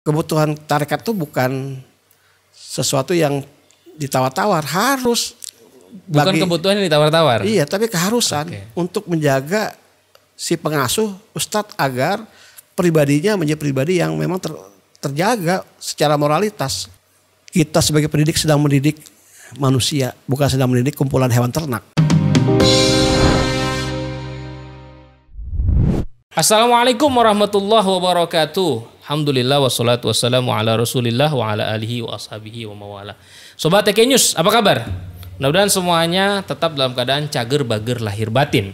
kebutuhan tarekat itu bukan sesuatu yang ditawar-tawar harus bukan bagi, kebutuhan yang ditawar-tawar iya tapi keharusan okay. untuk menjaga si pengasuh ustadz agar pribadinya menjadi pribadi yang memang ter, terjaga secara moralitas kita sebagai pendidik sedang mendidik manusia bukan sedang mendidik kumpulan hewan ternak Assalamualaikum warahmatullahi wabarakatuh Alhamdulillah wassalatu wassalamu ala rasulillah wa ala alihi wa ashabihi wa mawala. Sobat TK News, apa kabar? Mudah-mudahan semuanya tetap dalam keadaan cager bager lahir batin.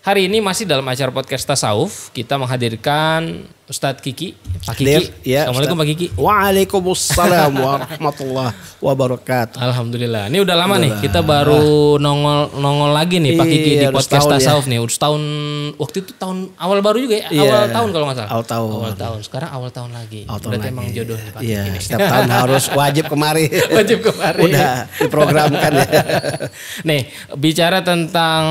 Hari ini masih dalam acara podcast tasawuf, kita menghadirkan Ustadz Kiki, Pak Kiki. Dear, ya, Assalamualaikum Ustadz. Pak Kiki. Waalaikumsalam warahmatullahi wabarakatuh. Alhamdulillah. Ini udah lama nih kita baru nongol nongol lagi nih Pak Kiki di iya, podcast tasawuf ya. nih. Udah setahun waktu itu tahun awal baru juga ya, yeah. awal tahun kalau nggak salah. Awal tahun. Awal tahun. Sekarang awal tahun lagi. Awal tahun Berarti lagi. emang jodoh nih Pak yeah. Kiki. Setiap tahun harus wajib kemari. wajib kemari. udah diprogramkan ya. nih, bicara tentang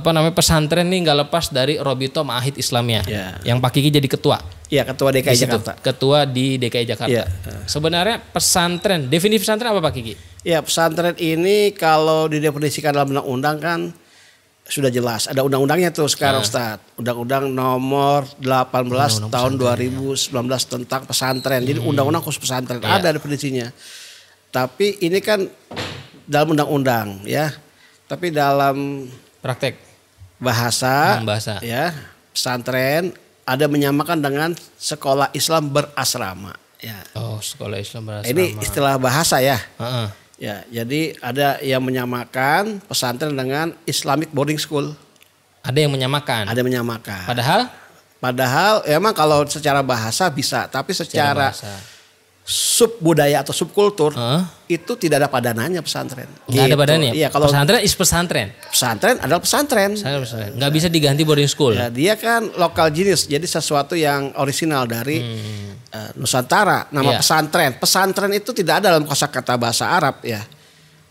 apa namanya pesantren nih nggak lepas dari Robito Maahid Islamia. Yeah. Iya. Yang Pak Kiki jadi ketua. Iya, ketua DKI di Jakarta. Ketua di DKI Jakarta. Ya. Sebenarnya pesantren, definisi pesantren apa Pak Kiki? Iya, pesantren ini kalau didefinisikan dalam undang-undang kan sudah jelas. Ada undang-undangnya tuh sekarang, nah. Ustaz. Undang-undang nomor 18 undang -undang tahun 2019 ya. tentang pesantren. Jadi hmm. undang-undang khusus pesantren ya. ada definisinya. Tapi ini kan dalam undang-undang ya. Tapi dalam praktek bahasa, bahasa. ya pesantren ada menyamakan dengan sekolah Islam berasrama. Ya. Oh, sekolah Islam berasrama. Ini istilah bahasa ya. Uh-uh. Ya, jadi ada yang menyamakan pesantren dengan Islamic boarding school. Ada yang menyamakan. Ada yang menyamakan. Padahal? Padahal ya emang kalau secara bahasa bisa, tapi secara, secara sub budaya atau subkultur huh? itu tidak ada padanannya pesantren. Enggak gitu. ada padanannya. Iya, kalau pesantren is pesantren. Pesantren adalah pesantren. Pesantren. pesantren. Nggak bisa diganti boarding school. Ya, dia kan lokal jenis, jadi sesuatu yang orisinal dari hmm. uh, Nusantara. Nama yeah. pesantren. Pesantren itu tidak ada dalam kosakata bahasa Arab ya.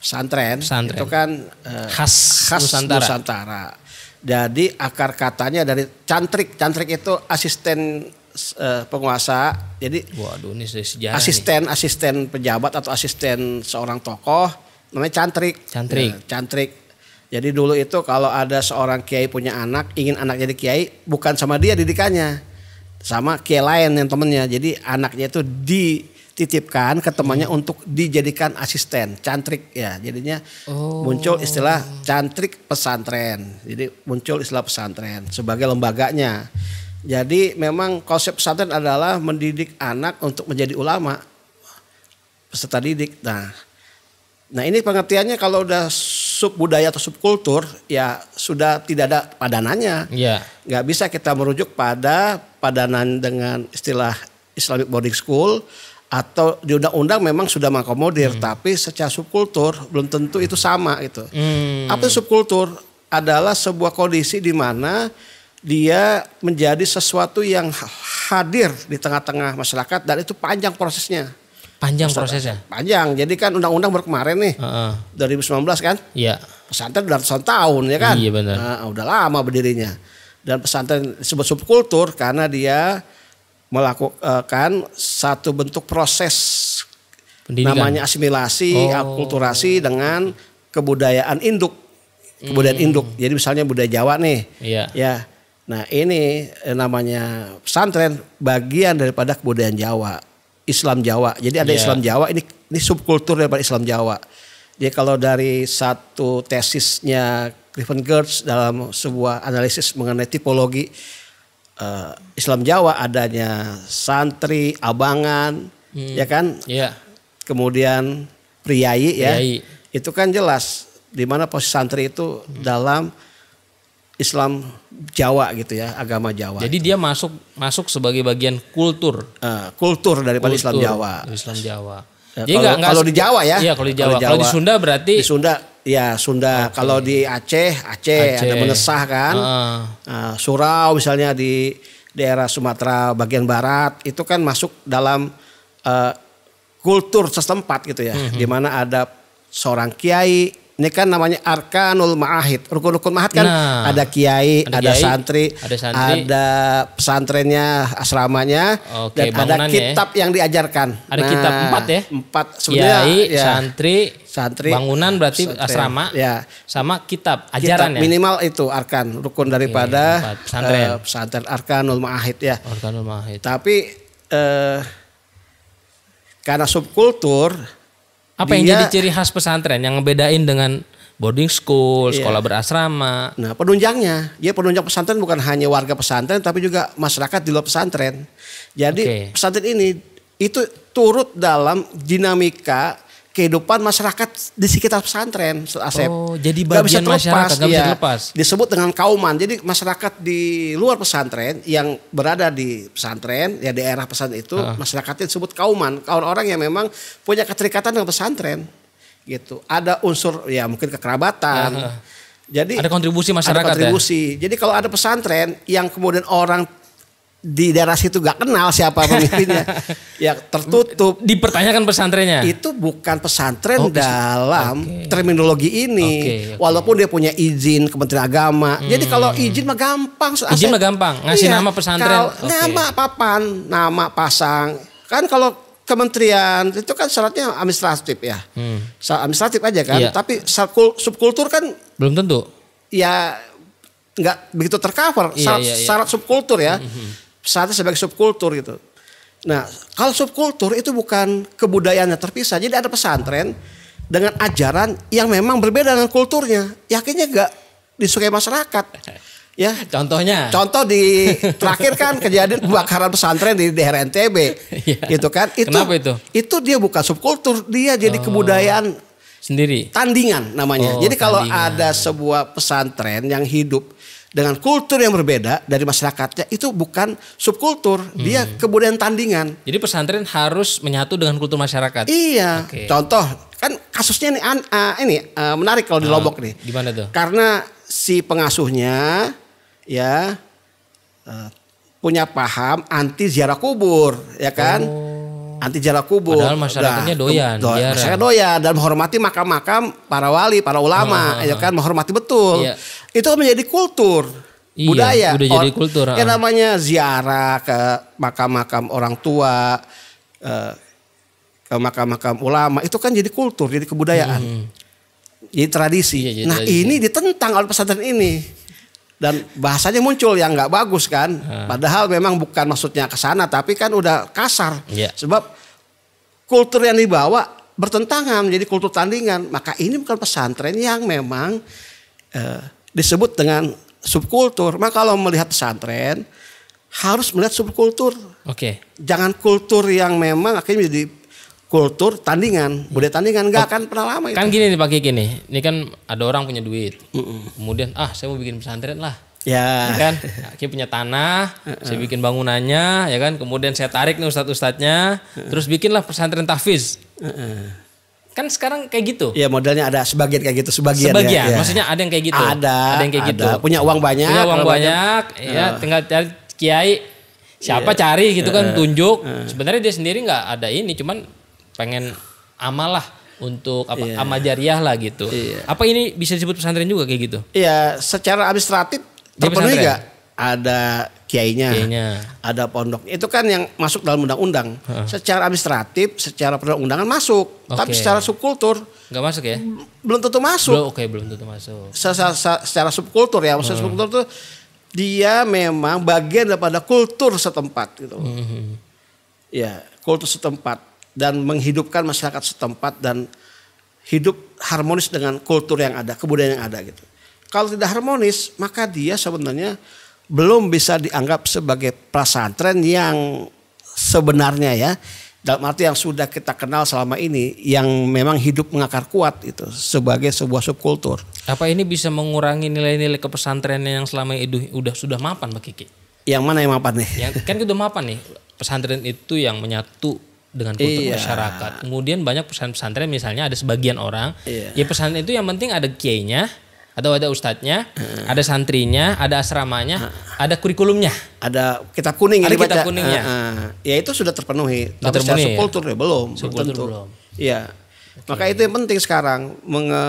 Pesantren, pesantren. itu kan uh, khas, khas Nusantara. Nusantara. Jadi akar katanya dari cantrik. Cantrik itu asisten uh, penguasa. Jadi Waduh, ini sejarah asisten nih. asisten pejabat atau asisten seorang tokoh namanya cantrik. Cantrik. Ya, cantrik. Jadi dulu itu kalau ada seorang kiai punya anak, ingin anak jadi kiai, bukan sama dia didikannya. Sama kiai lain yang temennya. Jadi anaknya itu dititipkan ke temannya hmm. untuk dijadikan asisten, cantrik ya. Jadinya oh. muncul istilah cantrik pesantren. Jadi muncul istilah pesantren sebagai lembaganya. Jadi memang konsep pesantren adalah mendidik anak untuk menjadi ulama peserta didik. Nah, nah ini pengertiannya kalau udah sub budaya atau subkultur ya sudah tidak ada padanannya. Iya. Yeah. Gak bisa kita merujuk pada padanan dengan istilah Islamic boarding school atau di undang-undang memang sudah mengakomodir, hmm. tapi secara subkultur belum tentu itu sama gitu. Hmm. Apa subkultur adalah sebuah kondisi di mana dia menjadi sesuatu yang hadir di tengah-tengah masyarakat dan itu panjang prosesnya. Panjang Ustaz, prosesnya. Panjang. Jadi kan undang-undang baru kemarin nih. Uh -uh. 2019 kan? Iya. Pesantren udah ratusan tahun ya kan? Iya benar. Nah, udah lama berdirinya. Dan pesantren disebut subkultur karena dia melakukan eh, satu bentuk proses Pendidikan. namanya asimilasi, oh. akulturasi dengan kebudayaan induk kebudayaan hmm. induk. Jadi misalnya budaya Jawa nih, iya. ya Nah ini eh, namanya pesantren bagian daripada kebudayaan Jawa, Islam Jawa. Jadi ada yeah. Islam Jawa ini ini subkultur daripada Islam Jawa. Jadi kalau dari satu tesisnya Griffin Gertz dalam sebuah analisis mengenai tipologi uh, Islam Jawa adanya santri, abangan, hmm. ya kan? Yeah. Kemudian priayi ya. Itu kan jelas di mana posisi santri itu hmm. dalam Islam Jawa gitu ya, agama Jawa. Jadi itu. dia masuk masuk sebagai bagian kultur. Uh, kultur daripada kultur, Islam Jawa. Islam Jawa. Ya, Jadi kalau, enggak, kalau di Jawa ya. Iya, kalau di Jawa. Kalau, Jawa. kalau di Sunda berarti di Sunda ya Sunda. Okay. Kalau di Aceh, Aceh, Aceh. ada menesah kan. Uh. Uh, surau misalnya di daerah Sumatera bagian barat itu kan masuk dalam uh, kultur setempat gitu ya, mm -hmm. di mana ada seorang kiai ini kan namanya arkanul ma'ahid. Rukun-rukun ma'ahid kan nah, ada kiai, ada, ada santri, ada santri, ada pesantrennya, asramanya, Oke, dan ada ya. kitab ya. yang diajarkan. Ada nah, kitab empat ya? Empat sebenarnya. Kiai, ya, santri, santri, bangunan berarti santri, asrama, ya. sama kitab, ajaran kitab, ya. Minimal itu arkan, rukun daripada Oke, pesantren. Uh, pesantren arkanul ma'ahid ya. Arkanul ma'ahid. Tapi uh, karena subkultur apa dia, yang jadi ciri khas pesantren yang ngebedain dengan boarding school, iya. sekolah berasrama? Nah, penunjangnya. Dia penunjang pesantren bukan hanya warga pesantren tapi juga masyarakat di luar pesantren. Jadi okay. pesantren ini itu turut dalam dinamika kehidupan masyarakat di sekitar pesantren Asep. Oh, jadi bagian gak bisa terlepas, masyarakat gak ya, bisa iya. terlepas. Disebut dengan kauman. Jadi masyarakat di luar pesantren yang berada di pesantren, ya di daerah pesantren itu uh. masyarakatnya disebut kauman. kawan orang yang memang punya keterikatan dengan pesantren. Gitu. Ada unsur ya mungkin kekerabatan. Uh. Jadi ada kontribusi masyarakat ada ya? kontribusi. Ya? Jadi kalau ada pesantren yang kemudian orang di daerah situ gak kenal siapa pemimpinnya. ya tertutup. Dipertanyakan pesantrennya. Itu bukan pesantren oh, dalam okay. terminologi ini. Okay, okay. Walaupun dia punya izin Kementerian Agama. Hmm. Jadi kalau hmm. izin mah gampang. Izin mah gampang. Ngasih iya, nama pesantren. Kalo, okay. Nama papan, nama pasang. Kan kalau kementerian itu kan syaratnya administratif ya. Hmm. Administratif aja kan. Iya. Tapi subkultur kan belum tentu. Ya nggak begitu tercover iya, syarat, iya, iya. syarat subkultur ya. Mm -hmm, hmm, hmm. Saatnya sebagai subkultur gitu. Nah, kalau subkultur itu bukan kebudayaannya terpisah, jadi ada pesantren dengan ajaran yang memang berbeda dengan kulturnya. Yakinnya gak disukai masyarakat. Ya, contohnya. Contoh di terakhir kan kejadian kebakaran pesantren di daerah NTB. Iya. Gitu kan? Itu, Kenapa itu? Itu dia bukan subkultur, dia jadi oh. kebudayaan sendiri. Tandingan namanya. Oh, jadi kalau tandingan. ada sebuah pesantren yang hidup dengan kultur yang berbeda dari masyarakatnya itu bukan subkultur, hmm. dia kebudayaan tandingan. Jadi pesantren harus menyatu dengan kultur masyarakat. Iya. Okay. Contoh kan kasusnya ini uh, ini uh, menarik kalau di ah, Lombok nih. Gimana tuh? Karena si pengasuhnya ya uh, punya paham anti ziarah kubur, ya kan? Oh anti jarak kubur. Padahal masyarakatnya nah, doyan. Do, biaran. masyarakat doyan dan menghormati makam-makam para wali, para ulama, ah, ah, ah, ya kan menghormati betul. Iya. Itu menjadi kultur. Iya, budaya. Udah jadi Or, kultur. Ah. Ya namanya ziarah ke makam-makam orang tua, eh, ke makam-makam ulama, itu kan jadi kultur, jadi kebudayaan. Hmm. Jadi tradisi. Iya, jadi nah, tradisi. ini ditentang oleh pesantren ini dan bahasanya muncul yang nggak bagus kan. Hmm. Padahal memang bukan maksudnya ke sana tapi kan udah kasar. Yeah. Sebab kultur yang dibawa bertentangan jadi kultur tandingan. Maka ini bukan pesantren yang memang eh, disebut dengan subkultur. Maka kalau melihat pesantren harus melihat subkultur. Okay. Jangan kultur yang memang akhirnya jadi kultur tandingan, budaya tandingan nggak akan pernah lama kan itu. Kan gini nih pakai gini, ini kan ada orang punya duit, mm -mm. kemudian ah saya mau bikin pesantren lah. Ya. ini kan, saya punya tanah, Mm-mm. saya bikin bangunannya, ya kan, kemudian saya tarik nih ustadz ustadznya, terus bikinlah pesantren tafiz. Mm-mm. Kan sekarang kayak gitu. ya modelnya ada sebagian kayak gitu, sebagian. Ya. Sebagian, ya, ya. maksudnya ada yang kayak gitu. Ada. Ada yang kayak ada. gitu. Punya uang banyak. Punya uang banyak, banyak ya uh. tinggal cari kiai siapa yeah. cari gitu kan uh, tunjuk uh, sebenarnya dia sendiri nggak ada ini cuman pengen amal lah untuk apa yeah. amal jariah lah gitu. Yeah. Apa ini bisa disebut pesantren juga kayak gitu? Iya, yeah, secara administratif terpenuhi enggak? Ada kiainya, kiainya, ada pondok. Itu kan yang masuk dalam undang-undang. Huh. Secara administratif, secara perundangan masuk, okay. tapi secara subkultur nggak masuk ya? Belum tentu masuk. oke, okay, belum tentu masuk. Secara, secara subkultur ya, maksud hmm. subkultur tuh dia memang bagian daripada kultur setempat gitu. Uh Ya, kultur setempat dan menghidupkan masyarakat setempat dan hidup harmonis dengan kultur yang ada, kebudayaan yang ada gitu. Kalau tidak harmonis, maka dia sebenarnya belum bisa dianggap sebagai pesantren yang sebenarnya ya. Dalam arti yang sudah kita kenal selama ini yang memang hidup mengakar kuat itu sebagai sebuah subkultur. Apa ini bisa mengurangi nilai-nilai kepesantrenan yang selama ini udah sudah mapan pak Kiki? Yang mana yang mapan nih? Yang, kan itu mapan nih. Pesantren itu yang menyatu dengan kultur iya. masyarakat. Kemudian banyak pesantren-pesantren misalnya ada sebagian orang, iya. ya pesantren itu yang penting ada kiainya ada ada ustadznya, hmm. ada santrinya, ada asramanya, hmm. ada kurikulumnya, ada kitab kuning ada kitab kuningnya. Uh, uh. Ya itu sudah terpenuhi. Sudah Tapi terpenuhi, subkultur ya? ya belum. Subkultur belum. Iya. Okay. Maka itu yang penting sekarang menge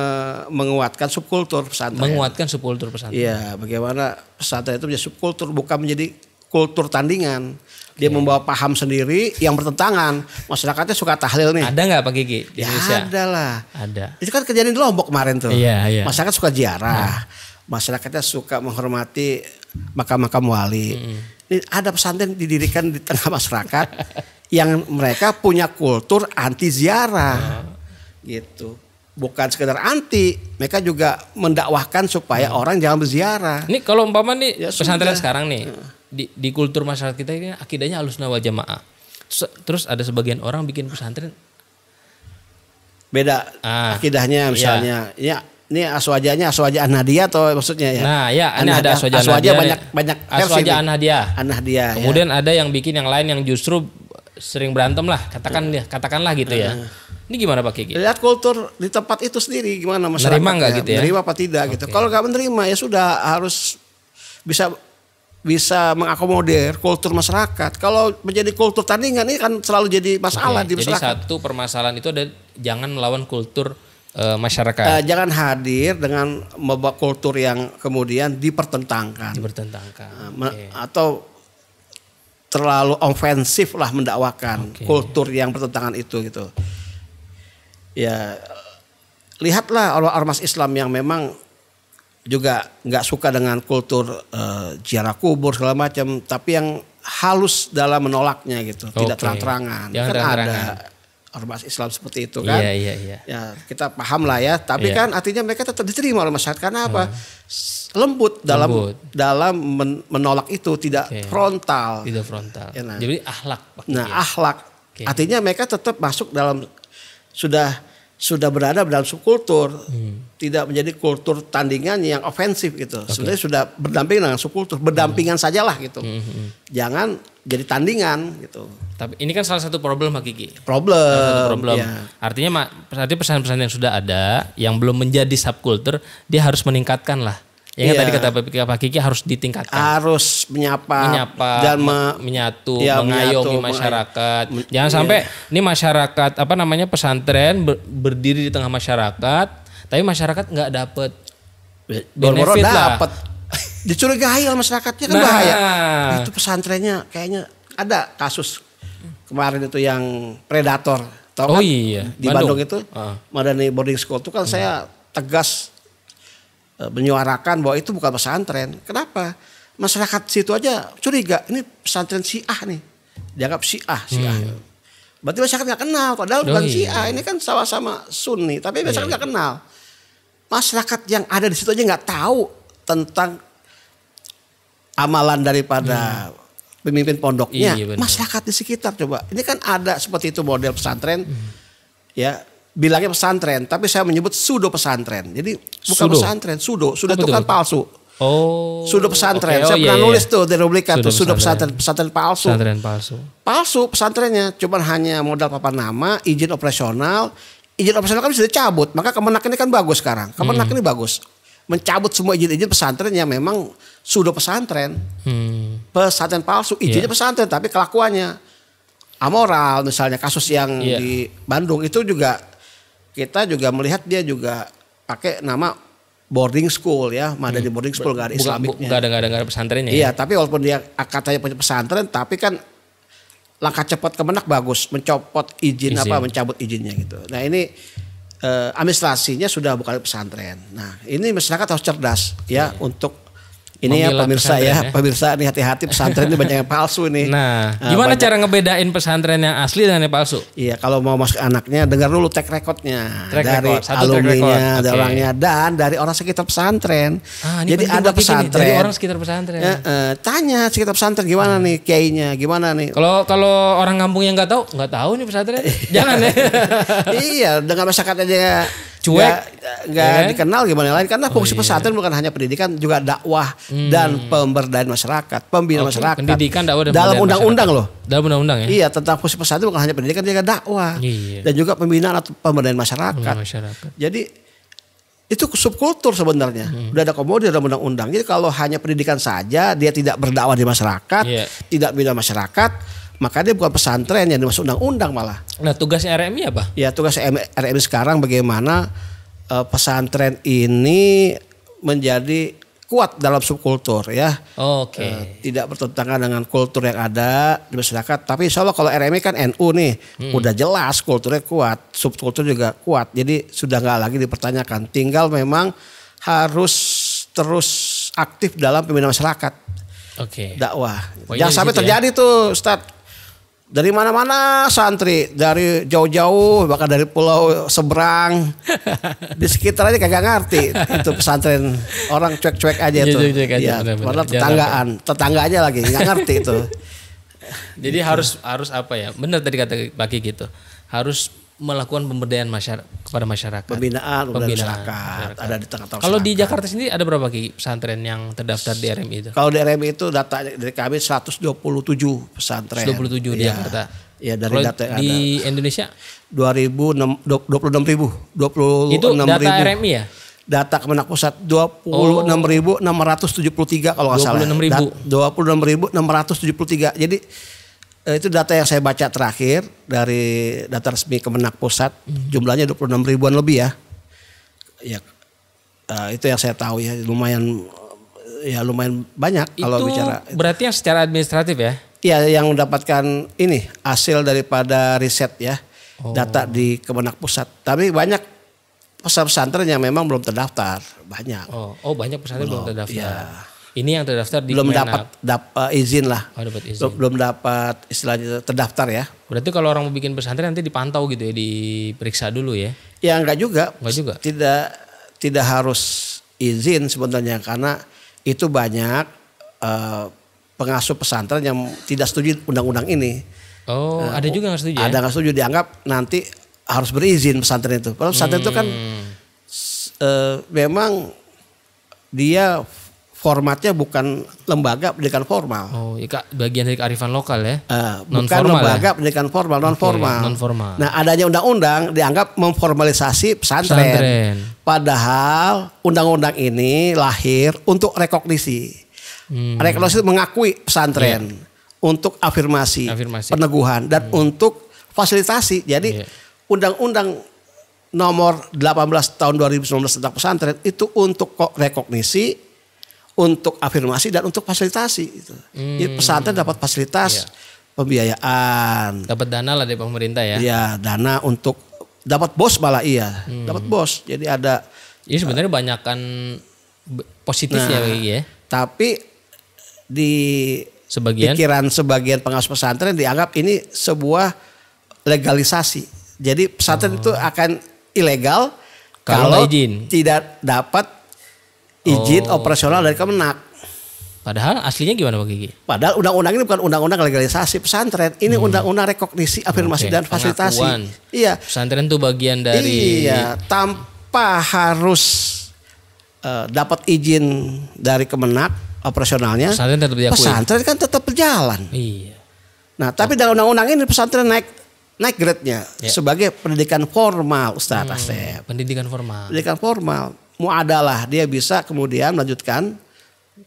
menguatkan subkultur pesantren. Menguatkan subkultur pesantren. Iya, bagaimana pesantren itu menjadi subkultur bukan menjadi kultur tandingan. Dia yeah. membawa paham sendiri yang bertentangan. Masyarakatnya suka tahlil nih. Ada nggak Pak Kiki di ya Indonesia? Ada lah. Ada. Itu kan kejadian di Lombok kemarin tuh. Iya, iya. Masyarakat suka ziarah. Nah. Masyarakatnya suka menghormati makam-makam wali. Mm. Ini ada pesantren didirikan di tengah masyarakat yang mereka punya kultur anti ziarah. Nah. Gitu bukan sekedar anti, mereka juga mendakwahkan supaya hmm. orang jangan berziarah. Ini kalau umpama nih ya, pesantren sekarang nih, di, di kultur masyarakat kita ini akidahnya halus nawa jamaah. Terus ada sebagian orang bikin pesantren beda ah, akidahnya iya. misalnya. Ya, ya ini aswajanya aswaja anahdia atau maksudnya ya? Nah, ya, ini ada aswaja, aswaja banyak ya. banyak aswaja anahdia anahdia Kemudian ya. ada yang bikin yang lain yang justru sering berantem lah, katakan ya, katakanlah gitu ya. Ini gimana Pak Kiki? Lihat kultur di tempat itu sendiri gimana masyarakat. Nerima nggak ya? gitu ya? Nerima apa tidak okay. gitu. Kalau nggak menerima ya sudah harus bisa bisa mengakomodir kultur masyarakat. Kalau menjadi kultur tandingan ini kan selalu jadi masalah Oke, di masyarakat. Jadi satu permasalahan itu ada jangan melawan kultur e, masyarakat. E, jangan hadir dengan membawa kultur yang kemudian dipertentangkan. Dipertentangkan. Eh, e, okay. Atau terlalu ofensif lah mendakwakan okay. kultur yang bertentangan itu gitu. Ya lihatlah ormas Islam yang memang juga nggak suka dengan kultur uh, kubur segala macam tapi yang halus dalam menolaknya gitu okay. tidak terang-terangan kan terang ada ormas Islam seperti itu iya, kan iya iya iya ya kita paham lah ya tapi yeah. kan artinya mereka tetap diterima oleh masyarakat karena apa hmm. lembut dalam lembut. dalam menolak itu tidak okay. frontal tidak frontal ya, nah. jadi ahlak nah ya. ahlak okay. artinya mereka tetap masuk dalam sudah sudah berada dalam subkultur, hmm. tidak menjadi kultur tandingan yang ofensif gitu. Okay. Sebenarnya sudah berdampingan dengan subkultur, berdampingan hmm. sajalah gitu. Hmm, hmm, hmm. Jangan jadi tandingan gitu. Tapi ini kan salah satu problem Pak Kiki. Problem. Salah satu problem. Ya. Artinya Mak, artinya pesan-pesan yang sudah ada yang belum menjadi subkultur, dia harus meningkatkan lah Ya kan yeah. tadi kata Pak Kiki harus ditingkatkan. Harus menyapa, menyapa dan me, menyatu, ya, mengayomi menyatu, masyarakat. Men Jangan iya. sampai ini masyarakat apa namanya pesantren ber, berdiri di tengah masyarakat, tapi masyarakat nggak dapat benefit lah. Dapet. Dicurigai lah masyarakatnya kan nah. bahaya. Nah, itu pesantrennya kayaknya ada kasus kemarin itu yang predator. Tau oh kan? iya. Di Bandung, Bandung itu, uh. Madani Boarding School itu kan uh. saya tegas Eh, menyuarakan bahwa itu bukan pesantren. Kenapa? Masyarakat situ aja curiga ini pesantren Syiah nih. Dianggap Syiah, Syiah. Hmm. Berarti masyarakat nggak kenal padahal oh, bukan iya. Syiah. Ini kan sama-sama Sunni, tapi iya. masyarakat nggak kenal. Masyarakat yang ada di situ aja nggak tahu tentang amalan daripada hmm. pemimpin pondoknya. Iya, masyarakat di sekitar coba. Ini kan ada seperti itu model pesantren. Hmm. Ya, bilangnya pesantren, tapi saya menyebut sudo pesantren. Jadi bukan sudo. pesantren, sudo Sudo itu kan palsu. Oh. Sudo pesantren. Okay. Oh, saya iya, pernah iya. nulis iya. tuh di rubrika tuh sudo pesantren. pesantren, palsu. Pesantren palsu. Palsu pesantrennya, cuman hanya modal papan nama, izin operasional. Izin operasional kan sudah cabut, maka kemenak ini kan bagus sekarang. Kemenak hmm. ini bagus. Mencabut semua izin-izin pesantren yang memang sudo pesantren. Hmm. Pesantren palsu, izinnya yeah. pesantren tapi kelakuannya amoral misalnya kasus yang yeah. di Bandung itu juga kita juga melihat dia juga pakai nama boarding school ya, mana hmm. di boarding school gak ada Islamiknya. Gak ada gak ada, gak ada pesantrennya. Iya, ya? tapi walaupun dia katanya punya pesantren, tapi kan langkah cepat kemenak bagus, mencopot izin, izin. apa, mencabut izinnya gitu. Nah ini eh, administrasinya sudah bukan pesantren. Nah ini masyarakat harus cerdas ya, ya, ya. untuk ini ya pemirsa ya, ya, pemirsa nih hati-hati pesantren ini banyak yang palsu nih. Nah, eh, gimana banyak... cara ngebedain pesantren yang asli dan yang palsu? Iya, kalau mau masuk anaknya dengar dulu track recordnya track dari record. alumni-nya, dari okay. orangnya dan dari orang sekitar pesantren. Ah, Jadi ada pesantren. dari orang sekitar pesantren. Ya, eh, tanya sekitar pesantren gimana hmm. nih kayaknya, gimana nih? Kalau kalau orang kampung yang nggak tahu, nggak tahu nih pesantren. Jangan ya. iya, dengan masyarakat aja cuek nggak ya, eh, ya. dikenal gimana lain karena fungsi oh, iya. bukan hanya pendidikan juga dakwah hmm. dan pemberdayaan masyarakat pembina okay. masyarakat pendidikan dakwah dan dalam undang-undang loh dalam undang-undang ya iya tentang fungsi pesantren bukan hanya pendidikan juga dakwah iya. dan juga pembinaan atau pemberdayaan masyarakat, masyarakat. jadi itu subkultur sebenarnya hmm. udah ada komodir dalam undang-undang jadi kalau hanya pendidikan saja dia tidak berdakwah di masyarakat yeah. tidak bina masyarakat Makanya bukan pesantren yang dimasuk undang-undang malah. Nah tugasnya RMI apa? Ya tugas RMI sekarang bagaimana uh, pesantren ini menjadi kuat dalam subkultur ya. Oke. Okay. Uh, eh, tidak bertentangan dengan kultur yang ada di masyarakat. Tapi insya Allah kalau RMI kan NU nih, hmm. udah jelas kulturnya kuat, subkultur juga kuat. Jadi sudah nggak lagi dipertanyakan. Tinggal memang harus terus aktif dalam pembinaan masyarakat. Oke. Okay. Dakwah. Oh, yang Jangan sampai ya. terjadi ya? tuh, Ustadz dari mana-mana santri dari jauh-jauh bahkan dari pulau seberang di sekitar aja kagak ngerti itu pesantren orang cuek-cuek aja iya, itu, cuek -cuek ya, aja, iya, tetanggaan tetangga aja lagi nggak ngerti itu jadi gitu. harus harus apa ya benar tadi kata bagi gitu harus melakukan pemberdayaan masyarakat kepada masyarakat. Pembinaan, pembinaan masyarakat, masyarakat. Ada di tengah-tengah. Kalau di Jakarta sendiri ada berapa ki pesantren yang terdaftar di RMI itu? Kalau di RMI itu data dari kami 127 pesantren. 127 di ya. Jakarta. Ya dari Kalau data di ada. Indonesia 2006 26 ribu 26 itu data ribu. RMI ya data Kemenak Pusat 26.673 oh. kalau nggak salah. 26.000. Ya. 26.673. Jadi Eh, itu data yang saya baca terakhir dari data resmi Kemenak Pusat hmm. jumlahnya 26 ribuan lebih ya. Ya eh, itu yang saya tahu ya lumayan eh, ya lumayan banyak itu kalau bicara. Berarti yang secara administratif ya? Iya yang mendapatkan ini hasil daripada riset ya oh. data di Kemenak Pusat. Tapi banyak pesantren yang memang belum terdaftar banyak. Oh, oh banyak pesantren belum, belum terdaftar. Ya. Ini yang terdaftar di belum dapat dap, uh, izin lah. Oh, dapat izin. Belum, dapat istilahnya terdaftar ya. Berarti kalau orang mau bikin pesantren nanti dipantau gitu ya, diperiksa dulu ya. Ya enggak juga. Enggak juga. Tidak tidak harus izin sebenarnya karena itu banyak uh, pengasuh pesantren yang tidak setuju undang-undang ini. Oh, uh, ada juga nggak setuju? Ya? Ada nggak setuju dianggap nanti harus berizin pesantren itu. Padahal pesantren hmm. itu kan uh, memang dia formatnya bukan lembaga pendidikan formal. Oh, ya Kak, bagian dari kearifan lokal ya. Uh, eh, non bukan ya? lembaga ya? pendidikan formal, non formal. Okay, non formal. Nah, adanya undang-undang dianggap memformalisasi pesantren. pesantren. Padahal undang-undang ini lahir untuk rekognisi. Hmm. Rekognisi mengakui pesantren yeah. untuk afirmasi, afirmasi, peneguhan dan hmm. untuk fasilitasi. Jadi iya. undang-undang yeah nomor 18 tahun 2019 tentang pesantren itu untuk rekognisi untuk afirmasi dan untuk fasilitasi. itu Hmm. pesantren dapat fasilitas iya. pembiayaan. Dapat dana lah dari pemerintah ya. Iya, dana untuk dapat bos malah iya, hmm. dapat bos. Jadi ada. Ini sebenarnya uh, banyakkan positifnya nah, bagi ya. Tapi di sebagian pikiran sebagian pengawas pesantren dianggap ini sebuah legalisasi. Jadi pesantren oh. itu akan ilegal kalau, kalau tidak dapat izin oh. operasional dari Kemenak. Padahal aslinya gimana Pak Gigi? Padahal undang-undang ini bukan undang-undang legalisasi pesantren, ini hmm. undang-undang hmm. rekognisi afirmasi okay. dan fasilitasi. Pengakuan. Iya. Pesantren itu bagian dari Iya, tanpa harus uh, dapat izin dari Kemenak operasionalnya. Pesantren tetap diakui. Pesantren kan tetap berjalan. Iya. Nah, tapi oh. dalam undang-undang ini pesantren naik naik grade-nya yeah. sebagai pendidikan formal Ustaz hmm, Asep. Pendidikan formal. Pendidikan formal muadalah dia bisa kemudian melanjutkan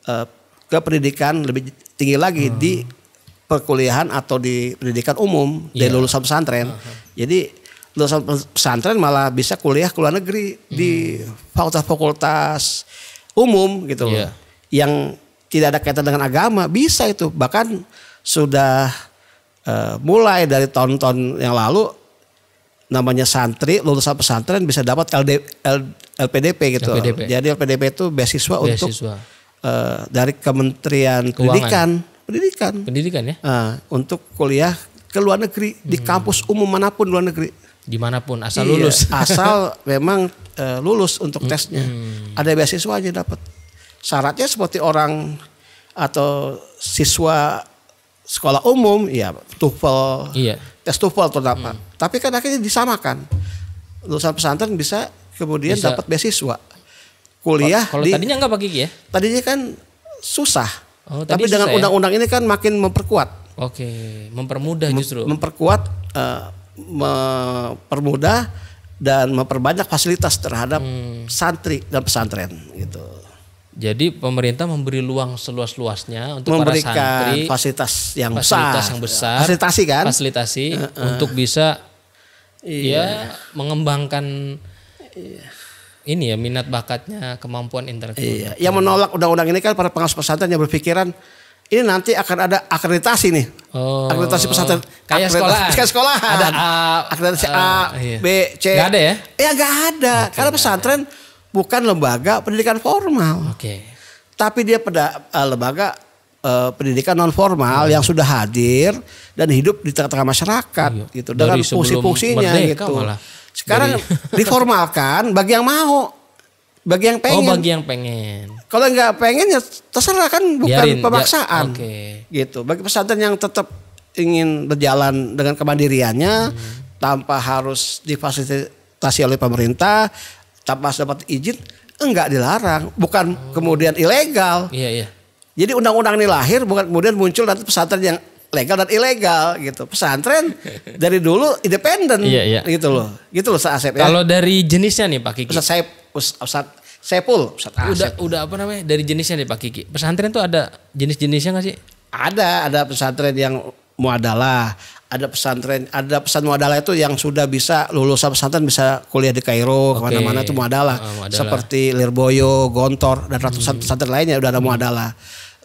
uh, ke pendidikan lebih tinggi lagi hmm. di perkuliahan atau di pendidikan umum yeah. dari iya. lulusan pesantren. Uh -huh. Jadi lulusan pesantren malah bisa kuliah ke luar negeri hmm. di fakultas-fakultas umum gitu yeah. Iya. Yang tidak ada kaitan dengan agama bisa itu bahkan sudah uh, mulai dari tahun-tahun yang lalu namanya santri lulusan pesantren bisa dapat LD, L, LPDP gitu. LPDP. Jadi LPDP itu beasiswa, beasiswa. untuk uh, eh, dari Kementerian Keuangan. Pendidikan, pendidikan. Pendidikan ya. Uh, untuk kuliah ke luar negeri hmm. di kampus umum manapun luar negeri. Dimanapun asal iya, lulus. Asal memang uh, lulus untuk hmm. tesnya. Hmm. Ada beasiswa aja dapat. Syaratnya seperti orang atau siswa sekolah umum ya TOEFL. Iya tes TOEFL terdapat. Hmm. Tapi kan akhirnya disamakan. Lulusan pesantren bisa kemudian dapat beasiswa kuliah. Kalau tadinya enggak Pak ya? Tadinya kan susah. Oh, tapi dengan ya? undang-undang ya? ini kan makin memperkuat. Oke, mempermudah justru. Memperkuat, uh, mempermudah dan memperbanyak fasilitas terhadap hmm. santri dan pesantren gitu. Jadi pemerintah memberi luang seluas-luasnya untuk Memberikan para santri fasilitas yang fasilitas besar. yang besar, fasilitasi kan, fasilitasi uh -uh. untuk bisa ya, iya. ya mengembangkan iya. ini ya minat bakatnya, kemampuan intelektual. Iya. Yang menolak undang-undang ini kan para pengasuh pesantren yang berpikiran ini nanti akan ada akreditasi nih. Oh, akreditasi pesantren. Kayak sekolah. Kayak sekolah. Ada A, akreditasi A, A iya. B, C. Gak ada ya? Ya gak ada. Okay, Karena pesantren ada bukan lembaga pendidikan formal. Oke. Okay. Tapi dia pada uh, eh, lembaga uh, pendidikan non formal hmm. yang sudah hadir dan hidup di tengah-tengah masyarakat iya. gitu Dari dengan fungsi-fungsinya gitu. Malah. Sekarang Dari... diformalkan bagi yang mau, bagi yang oh, pengen. Oh, bagi yang pengen. Kalau nggak pengen ya terserah kan bukan Biarin, pemaksaan. Oke. Okay. Gitu. Bagi pesantren yang tetap ingin berjalan dengan kemandiriannya hmm. tanpa harus difasilitasi oleh pemerintah tanpa dapat izin enggak dilarang, bukan oh. kemudian ilegal. Iya, iya. Jadi undang-undang ini lahir bukan kemudian muncul nanti pesantren yang legal dan ilegal gitu. Pesantren dari dulu independen iya, iya. gitu loh. Gitu loh Ustaz ya. Kalau dari jenisnya nih Pak Kiki. Ustaz saya Ustaz Sepul, Ustaz Asep. Udah, udah apa namanya dari jenisnya nih Pak Kiki. Pesantren tuh ada jenis-jenisnya gak sih? Ada, ada pesantren yang muadalah, ada pesantren, ada pesan muadalah itu yang sudah bisa lulus pesantren bisa kuliah di Kairo, okay. kemana-mana itu muadalah. Ah, muadalah. Seperti Lirboyo, Gontor dan ratusan hmm. pesantren lainnya udah ada hmm. muadalah.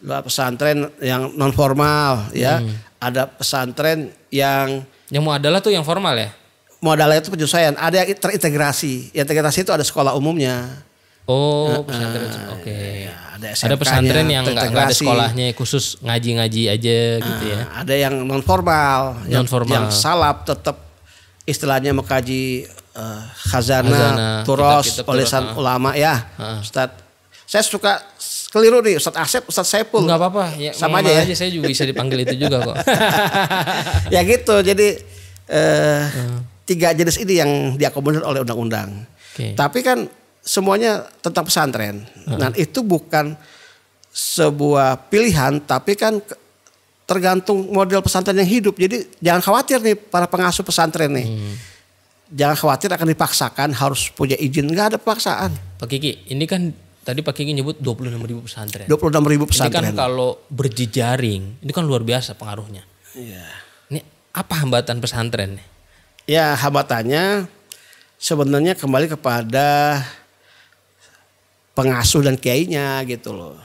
Ada pesantren yang non formal ya. Hmm. Ada pesantren yang yang muadalah tuh yang formal ya? Muadalah itu penyesuaian. Ada yang terintegrasi. Integrasi itu ada sekolah umumnya Oh, pesantren. Uh, Oke. Okay. Ya, iya. ada, ada pesantren yang nggak ada sekolahnya khusus ngaji-ngaji aja uh, gitu ya. Ada yang non formal, non formal. Yang, salap tetap istilahnya mengkaji uh, eh, khazana, khazana turos, oleh san uh, ah. ulama ya. Uh, Ustaz. Saya suka keliru nih Ustaz Asep, Ustaz Saiful. Enggak apa-apa, ya, sama aja ya. aja saya juga bisa dipanggil itu juga kok. ya gitu. Jadi eh uh, uh. tiga jenis ini yang diakomodir oleh undang-undang. Okay. Tapi kan semuanya tentang pesantren. Hmm. Dan nah, itu bukan sebuah pilihan tapi kan tergantung model pesantren yang hidup. Jadi jangan khawatir nih para pengasuh pesantren nih. Hmm. Jangan khawatir akan dipaksakan harus punya izin. nggak ada paksaan. Pak Kiki, ini kan tadi Pak Kiki nyebut 26 ribu pesantren. dua 26 ribu pesantren. Ini kan kalau berjejaring, ini kan luar biasa pengaruhnya. Iya. Ini apa hambatan pesantren nih? Ya hambatannya sebenarnya kembali kepada pengasuh dan kiainya gitu loh.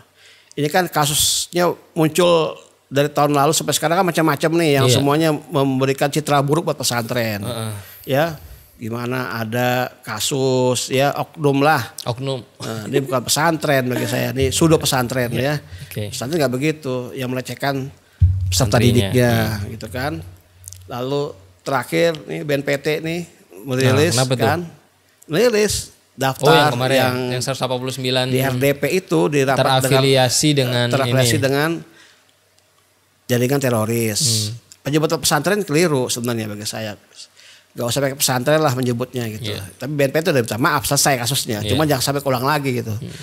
Ini kan kasusnya muncul dari tahun lalu sampai sekarang kan macam-macam nih yang iya. semuanya memberikan citra buruk buat pesantren. Uh -uh. Ya, gimana ada kasus ya oknum lah. Oknum. Nah, ini bukan pesantren bagi saya, ini sudah pesantren iya, ya. Okay. Pesantren nggak begitu, yang melecehkan peserta didiknya iya. gitu kan. Lalu terakhir nih BNPT nih merilis nah, kan. Merilis daftar oh, yang kemarin yang, yang 189 di RDP itu di terafiliasi dengan, dengan terafiliasi ini. dengan jaringan teroris. Hmm. Penyebut pesantren keliru sebenarnya bagi saya. Gak usah pakai pesantren lah menyebutnya gitu. Yeah. Tapi BNP itu udah minta maaf selesai kasusnya. Yeah. Cuma jangan sampai ulang lagi gitu. Hmm.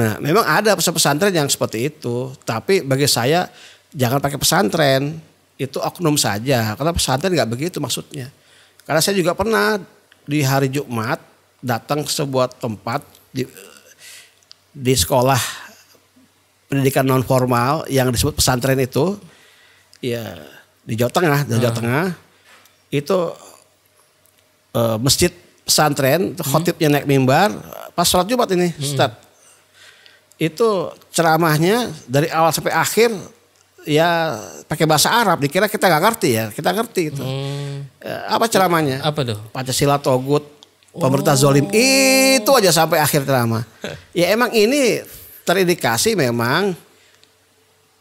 Nah memang ada pesantren yang seperti itu. Tapi bagi saya jangan pakai pesantren. Itu oknum saja. Karena pesantren gak begitu maksudnya. Karena saya juga pernah di hari Jumat datang ke sebuah tempat di, di sekolah pendidikan non formal yang disebut pesantren itu ya di Jawa Tengah di Jawa ah. Tengah itu e, masjid pesantren hmm. khotibnya naik mimbar pas sholat Jumat ini hmm. Ustaz itu ceramahnya dari awal sampai akhir ya pakai bahasa Arab dikira kita nggak ngerti ya kita ngerti itu hmm. Eh, apa ceramahnya apa tuh Pancasila Togut Pemerintah oh. zolim itu aja sampai akhir drama. ya emang ini terindikasi memang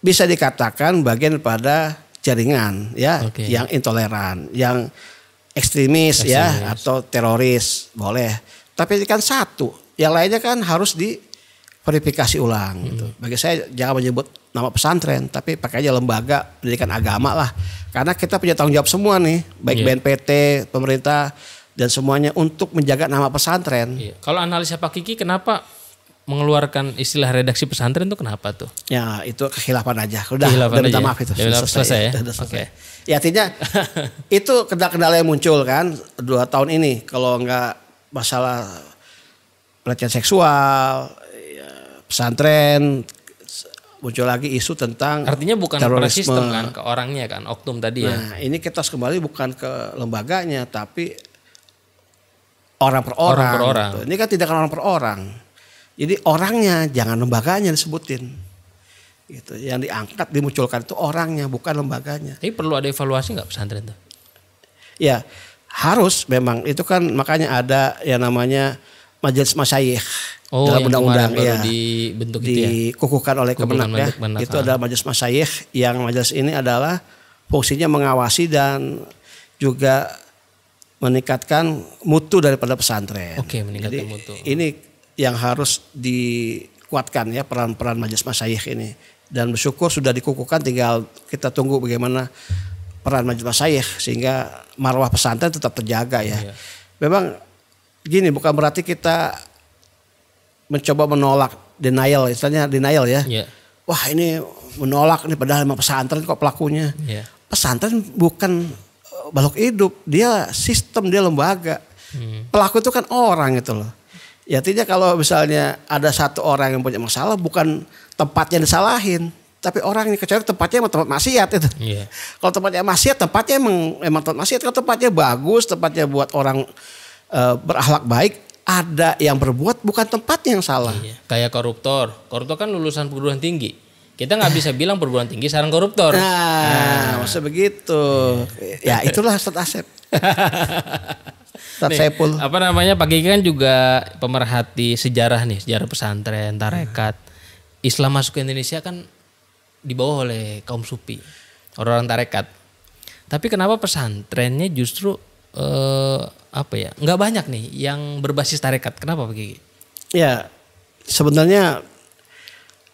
bisa dikatakan bagian pada jaringan ya okay. yang intoleran, yang ekstremis, ya atau teroris boleh. Tapi ini kan satu, yang lainnya kan harus diverifikasi ulang hmm. Gitu. Bagi saya jangan menyebut nama pesantren, tapi pakai aja lembaga pendidikan agama lah. Karena kita punya tanggung jawab semua nih, baik yeah. BNPT, pemerintah, dan semuanya untuk menjaga nama pesantren. Iya. Kalau analisa Pak Kiki kenapa mengeluarkan istilah redaksi pesantren itu kenapa tuh? Ya itu kehilapan aja. Udah, kehilapan udah minta ya? maaf itu. Ya, sudah selesai, selesai ya. Sudah selesai. Okay. Ya artinya itu kendala-kendala yang muncul kan dua tahun ini kalau nggak masalah pelecehan seksual, ya, pesantren, muncul lagi isu tentang artinya bukan terorisme. sistem kan ke orangnya kan oknum tadi ya. Nah ini kita kembali bukan ke lembaganya tapi orang per orang. orang, per gitu. orang. Gitu. Ini kan tindakan orang per orang. Jadi orangnya jangan lembaganya disebutin. Gitu. Yang diangkat dimunculkan itu orangnya bukan lembaganya. Tapi perlu ada evaluasi nggak pesantren itu? Ya harus memang itu kan makanya ada yang namanya majelis masyayikh oh, dalam undang-undang ya dibentuk di, itu ya dikukuhkan oleh Kemenak ya Itu itu ah. adalah majelis masyayikh yang majelis ini adalah fungsinya mengawasi dan juga meningkatkan mutu daripada pesantren. Oke, meningkatkan Jadi, mutu. Ini yang harus dikuatkan ya peran-peran majelis masyayikh ini. Dan bersyukur sudah dikukuhkan tinggal kita tunggu bagaimana peran majelis masyayikh sehingga marwah pesantren tetap terjaga ya. Iya. Memang gini bukan berarti kita mencoba menolak denial istilahnya denial ya. Iya. Wah, ini menolak nih padahal memang pesantren kok pelakunya. Iya. Pesantren bukan balok hidup, dia sistem, dia lembaga. Hmm. Pelaku itu kan orang gitu loh. Ya artinya kalau misalnya ada satu orang yang punya masalah bukan tempatnya disalahin, tapi orang yang kecuali tempatnya emang tempat maksiat itu. Yeah. Kalau tempatnya maksiat, tempatnya emang emang tempat maksiat. Kalau tempatnya bagus, tempatnya buat orang e, eh, berahlak baik, ada yang berbuat bukan tempatnya yang salah. yeah. Kayak koruptor, koruptor kan lulusan perguruan tinggi kita nggak bisa bilang perguruan tinggi sarang koruptor. Nah, nah. maksudnya begitu. Ya nah. itulah Ustaz Asep. Ustaz Sepul. Apa namanya? pagi kan juga pemerhati sejarah nih, sejarah pesantren, tarekat. Hmm. Islam masuk ke Indonesia kan dibawa oleh kaum supi orang-orang tarekat. Tapi kenapa pesantrennya justru eh, apa ya? Nggak banyak nih yang berbasis tarekat. Kenapa Pak Gigi? Ya, sebenarnya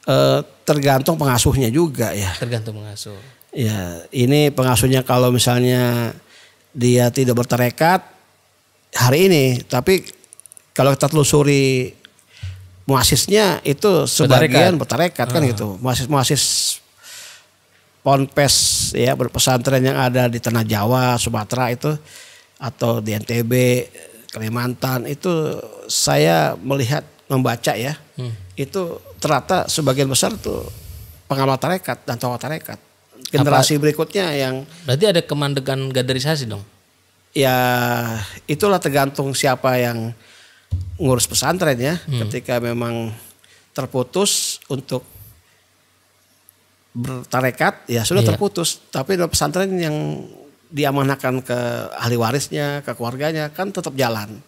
eh, tergantung pengasuhnya juga ya. Tergantung pengasuh. Ya, ini pengasuhnya kalau misalnya dia tidak berterekat hari ini, tapi kalau kita telusuri muasisnya itu sebagian berterekat kan hmm. gitu. Muasis-muasis ponpes ya berpesantren yang ada di tanah Jawa, Sumatera itu atau di NTB, Kalimantan itu saya melihat membaca ya hmm. itu ternyata sebagian besar tuh pengamal tarekat dan tokoh tarekat generasi Apa, berikutnya yang berarti ada kemandegan gaderisasi dong ya itulah tergantung siapa yang ngurus pesantren ya hmm. ketika memang terputus untuk bertarekat ya sudah iya. terputus tapi dalam pesantren yang diamanahkan ke ahli warisnya ke keluarganya kan tetap jalan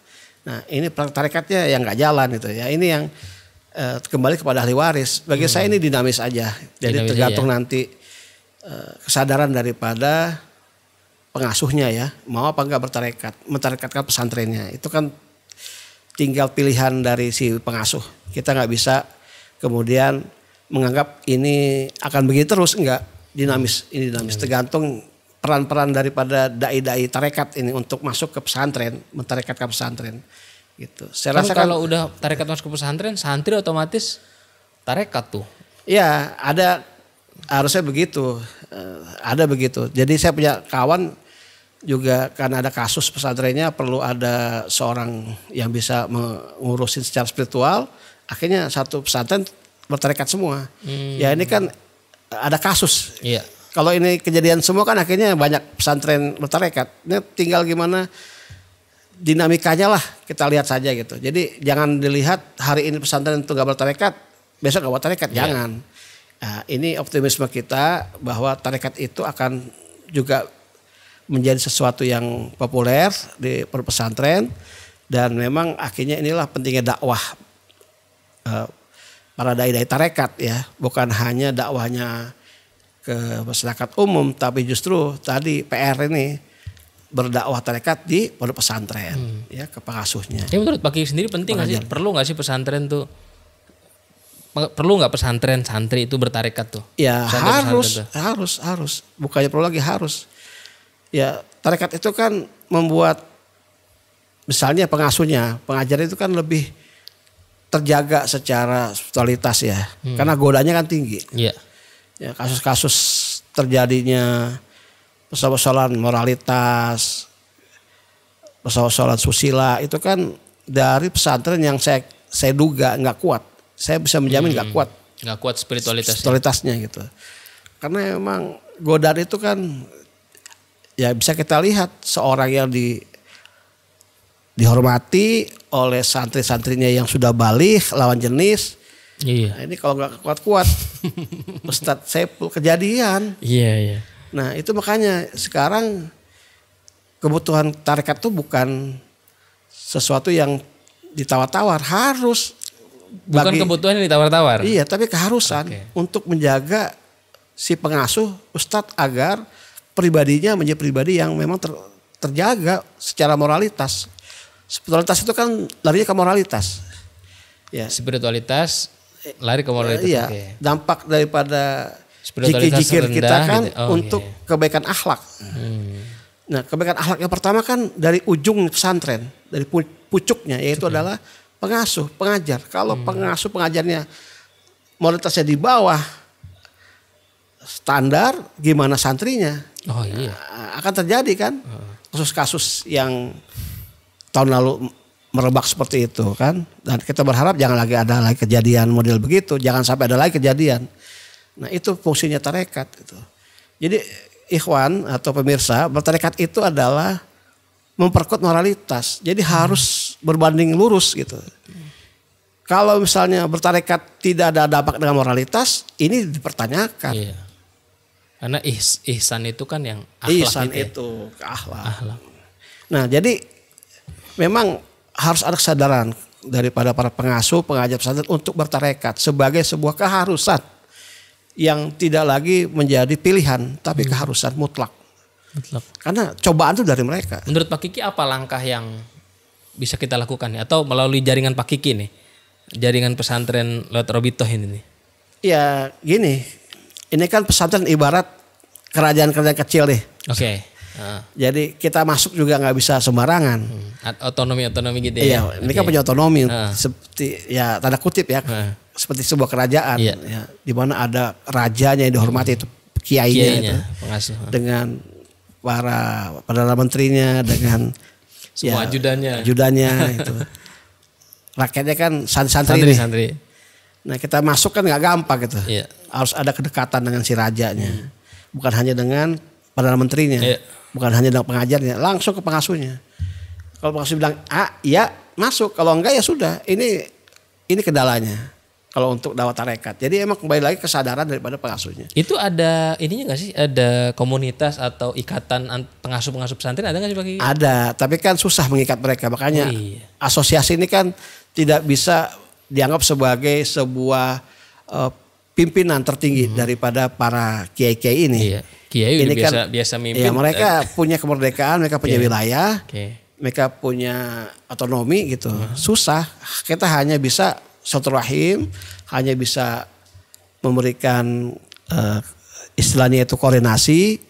Nah ini praktek tarikatnya yang nggak jalan gitu ya. Ini yang uh, kembali kepada ahli waris. Bagi hmm. saya ini dinamis aja. Jadi dinamis tergantung ya. nanti uh, kesadaran daripada pengasuhnya ya. Mau apa enggak bertarekat. Mentarikatkan pesantrennya. Itu kan tinggal pilihan dari si pengasuh. Kita nggak bisa kemudian menganggap ini akan begini terus. Enggak dinamis. Ini dinamis. Hmm. Tergantung peran-peran daripada dai-dai tarekat ini untuk masuk ke pesantren, mentarekat ke pesantren. Gitu. Saya rasa kalau udah tarekat masuk ke pesantren, santri otomatis tarekat tuh. Iya, ada harusnya begitu. Eh, ada begitu. Jadi saya punya kawan juga karena ada kasus pesantrennya perlu ada seorang yang bisa mengurusin secara spiritual, akhirnya satu pesantren bertarekat semua. Hmm. Ya ini kan ada kasus. Iya kalau ini kejadian semua kan akhirnya banyak pesantren bertarekat. Ini tinggal gimana dinamikanya lah kita lihat saja gitu. Jadi jangan dilihat hari ini pesantren itu gak bertarekat, besok gak bertarekat, yeah. jangan. Nah, ini optimisme kita bahwa tarekat itu akan juga menjadi sesuatu yang populer di perpesantren dan memang akhirnya inilah pentingnya dakwah eh, para dai-dai tarekat ya, bukan hanya dakwahnya ke masyarakat umum, tapi justru tadi PR ini berdakwah tarekat di pondok pesantren hmm. ya ke pengasuhnya. Ya menurut Pak Kiki sendiri penting nggak sih? Perlu nggak sih pesantren tuh? Perlu nggak pesantren santri itu bertarekat tuh? Ya pesantren, harus, pesantren harus, harus. Bukannya perlu lagi harus. Ya tarekat itu kan membuat misalnya pengasuhnya, pengajar itu kan lebih terjaga secara spiritualitas ya. Hmm. Karena godanya kan tinggi. Yeah ya kasus-kasus terjadinya persoalan moralitas persoalan susila itu kan dari pesantren yang saya saya duga nggak kuat saya bisa menjamin nggak hmm. kuat nggak kuat spiritualitasnya spiritualitasnya gitu karena emang godaan itu kan ya bisa kita lihat seorang yang di dihormati oleh santri-santrinya yang sudah balik lawan jenis Iya. Nah, ini kalau nggak kuat-kuat Ustadz Saiful kejadian. Iya iya. Nah itu makanya sekarang kebutuhan tarekat tuh bukan sesuatu yang ditawar-tawar harus bukan kebutuhan yang ditawar-tawar. Iya, tapi keharusan okay. untuk menjaga si pengasuh ustadz agar pribadinya menjadi pribadi yang memang ter, terjaga secara moralitas. Spiritualitas itu kan larinya ke moralitas. Ya. Spiritualitas lari ke moralitas. Iya, okay. dampak daripada jikir-jikir kita gitu kan gitu. oh, untuk iya. kebaikan akhlak. Hmm. Nah, kebaikan akhlak yang pertama kan dari ujung pesantren, dari pucuknya yaitu okay. adalah pengasuh, pengajar. Kalau hmm. pengasuh pengajarnya moralitasnya di bawah standar, gimana santrinya? Oh iya. Nah, akan terjadi kan oh. kasus-kasus yang tahun lalu merebak seperti itu kan dan kita berharap jangan lagi ada lagi kejadian model begitu jangan sampai ada lagi kejadian nah itu fungsinya tarekat itu jadi ikhwan atau pemirsa bertarekat itu adalah memperkuat moralitas jadi harus berbanding lurus gitu kalau misalnya bertarekat tidak ada dampak dengan moralitas ini dipertanyakan iya. karena ihs, ihsan itu kan yang akhlak ihsan itu, ya. itu ke akhlak nah jadi memang harus ada kesadaran daripada para pengasuh, pengajar pesantren untuk bertarekat sebagai sebuah keharusan yang tidak lagi menjadi pilihan tapi hmm. keharusan mutlak. Mutlak. Karena cobaan itu dari mereka. Menurut Pak Kiki apa langkah yang bisa kita lakukan nih atau melalui jaringan Pak Kiki nih? Jaringan pesantren lewat Robitoh ini nih. Ya, gini. Ini kan pesantren ibarat kerajaan-kerajaan kecil nih. Oke. Okay. Ah. Jadi kita masuk juga nggak bisa sembarangan. Hmm. Otonomi otonomi gitu ya. Iya, ini okay. kan punya otonomi uh. seperti ya tanda kutip ya. Uh. Seperti sebuah kerajaan yeah. ya, di mana ada rajanya yang dihormati hmm. itu kiainya, kiainya itu, pengasuh. Dengan para perdana menterinya dengan semua ya, ajudannya. Ajudannya itu. Rakyatnya kan santri-santri. Santri, santri. Nah, kita masuk kan nggak gampang gitu. Yeah. Harus ada kedekatan dengan si rajanya. Hmm. Bukan hanya dengan perdana menterinya. Yeah bukan hanya dengan pengajarnya, langsung ke pengasuhnya. Kalau pengasuh bilang A, ah, ya masuk. Kalau enggak ya sudah. Ini ini kendalanya kalau untuk dakwah tarekat. Jadi emang kembali lagi kesadaran daripada pengasuhnya. Itu ada ininya enggak sih? Ada komunitas atau ikatan pengasuh-pengasuh pesantren ada nggak sih bagi? Ada, tapi kan susah mengikat mereka. Makanya oh iya. asosiasi ini kan tidak bisa dianggap sebagai sebuah uh, pimpinan tertinggi hmm. daripada para kiai-kiai ini. Iya. Kiai ini kan, biasa mimpin. Ya mereka punya kemerdekaan, mereka punya okay. Iya. wilayah, okay. mereka punya otonomi gitu. Uh iya. -huh. Susah, kita hanya bisa satu rahim, hanya bisa memberikan uh, istilahnya itu koordinasi,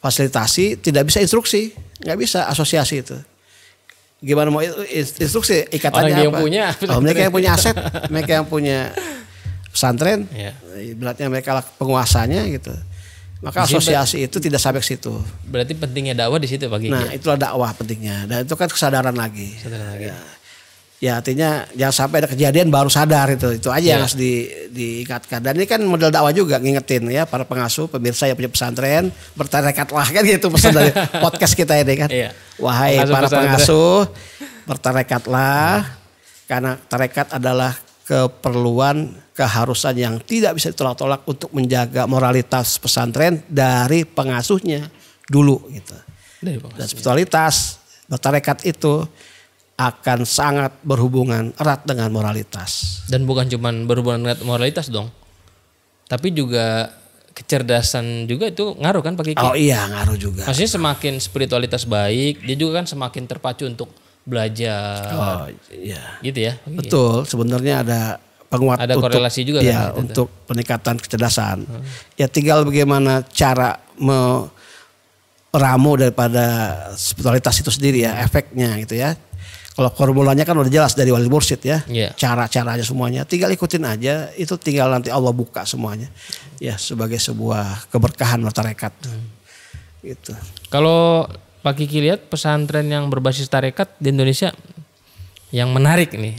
fasilitasi, tidak bisa instruksi, nggak bisa asosiasi itu. Gimana mau instruksi ikatannya Orang apa? Yang punya, oh, mereka yang punya aset, mereka yang punya pesantren, yeah. beratnya mereka penguasanya gitu maka asosiasi itu tidak sampai ke situ. Berarti pentingnya dakwah di situ pagi. Nah, itulah dakwah pentingnya. Dan itu kan kesadaran lagi. Kesadaran lagi. Ya. ya artinya jangan sampai ada kejadian baru sadar itu. Itu aja yeah. yang ya. harus di, diikatkan. Dan ini kan model dakwah juga ngingetin ya para pengasuh, pemirsa yang punya pesantren, bertarekatlah kan gitu pesan dari podcast kita ini kan. Yeah. Wahai pengasuh para pesantren. pengasuh, bertarekatlah karena tarekat adalah keperluan keharusan yang tidak bisa ditolak-tolak untuk menjaga moralitas pesantren dari pengasuhnya dulu gitu. Dan spiritualitas bertarekat itu akan sangat berhubungan erat dengan moralitas. Dan bukan cuma berhubungan erat moralitas dong, tapi juga kecerdasan juga itu ngaruh kan pakai Oh iya ngaruh juga. Maksudnya semakin spiritualitas baik, dia juga kan semakin terpacu untuk belajar. Oh iya. Gitu ya. Betul, sebenarnya ada penguat ada untuk, korelasi juga ya kan, gitu untuk peningkatan kecerdasan. Hmm. Ya tinggal bagaimana cara meramu daripada spiritualitas itu sendiri ya efeknya gitu ya. Kalau formulanya kan udah jelas dari wali mursid ya. Yeah. cara aja semuanya. Tinggal ikutin aja. Itu tinggal nanti Allah buka semuanya. Ya sebagai sebuah keberkahan masyarakat. Hmm. Gitu. Kalau Pak Kiki lihat pesantren yang berbasis tarekat di Indonesia yang menarik nih.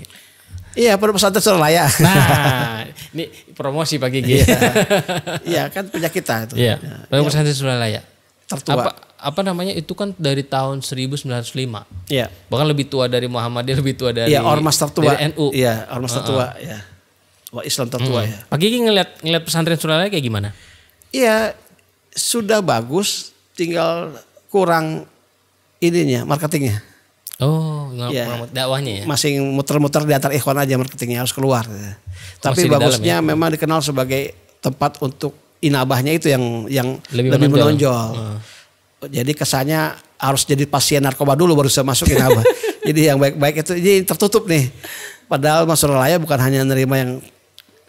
Iya, pondok pesantren Suralaya. Nah, ini promosi bagi kita. iya, kan punya kita itu. Iya. iya. Pondok iya. pesantren Suralaya. Tertua. Apa, apa namanya itu kan dari tahun 1905. Iya. Bahkan lebih tua dari Muhammadiyah, lebih tua dari Iya, ormas tertua. Dari NU. Iya, ormas uh -uh. tertua, ya. Wah, Islam tertua hmm. ya. Pak Gigi ngelihat ngelihat pesantren Suralaya kayak gimana? Iya, sudah bagus, tinggal kurang ininya, marketingnya. Oh, ya. dakwahnya ya. Masih muter-muter di antar ikhwan aja marketingnya harus keluar. Ya. Tapi bagusnya ya? memang dikenal sebagai tempat untuk inabahnya itu yang yang lebih, lebih menonjol. menonjol. Uh. Jadi kesannya harus jadi pasien narkoba dulu baru bisa masuk inabah. jadi yang baik-baik itu jadi tertutup nih. Padahal masuk raya bukan hanya nerima yang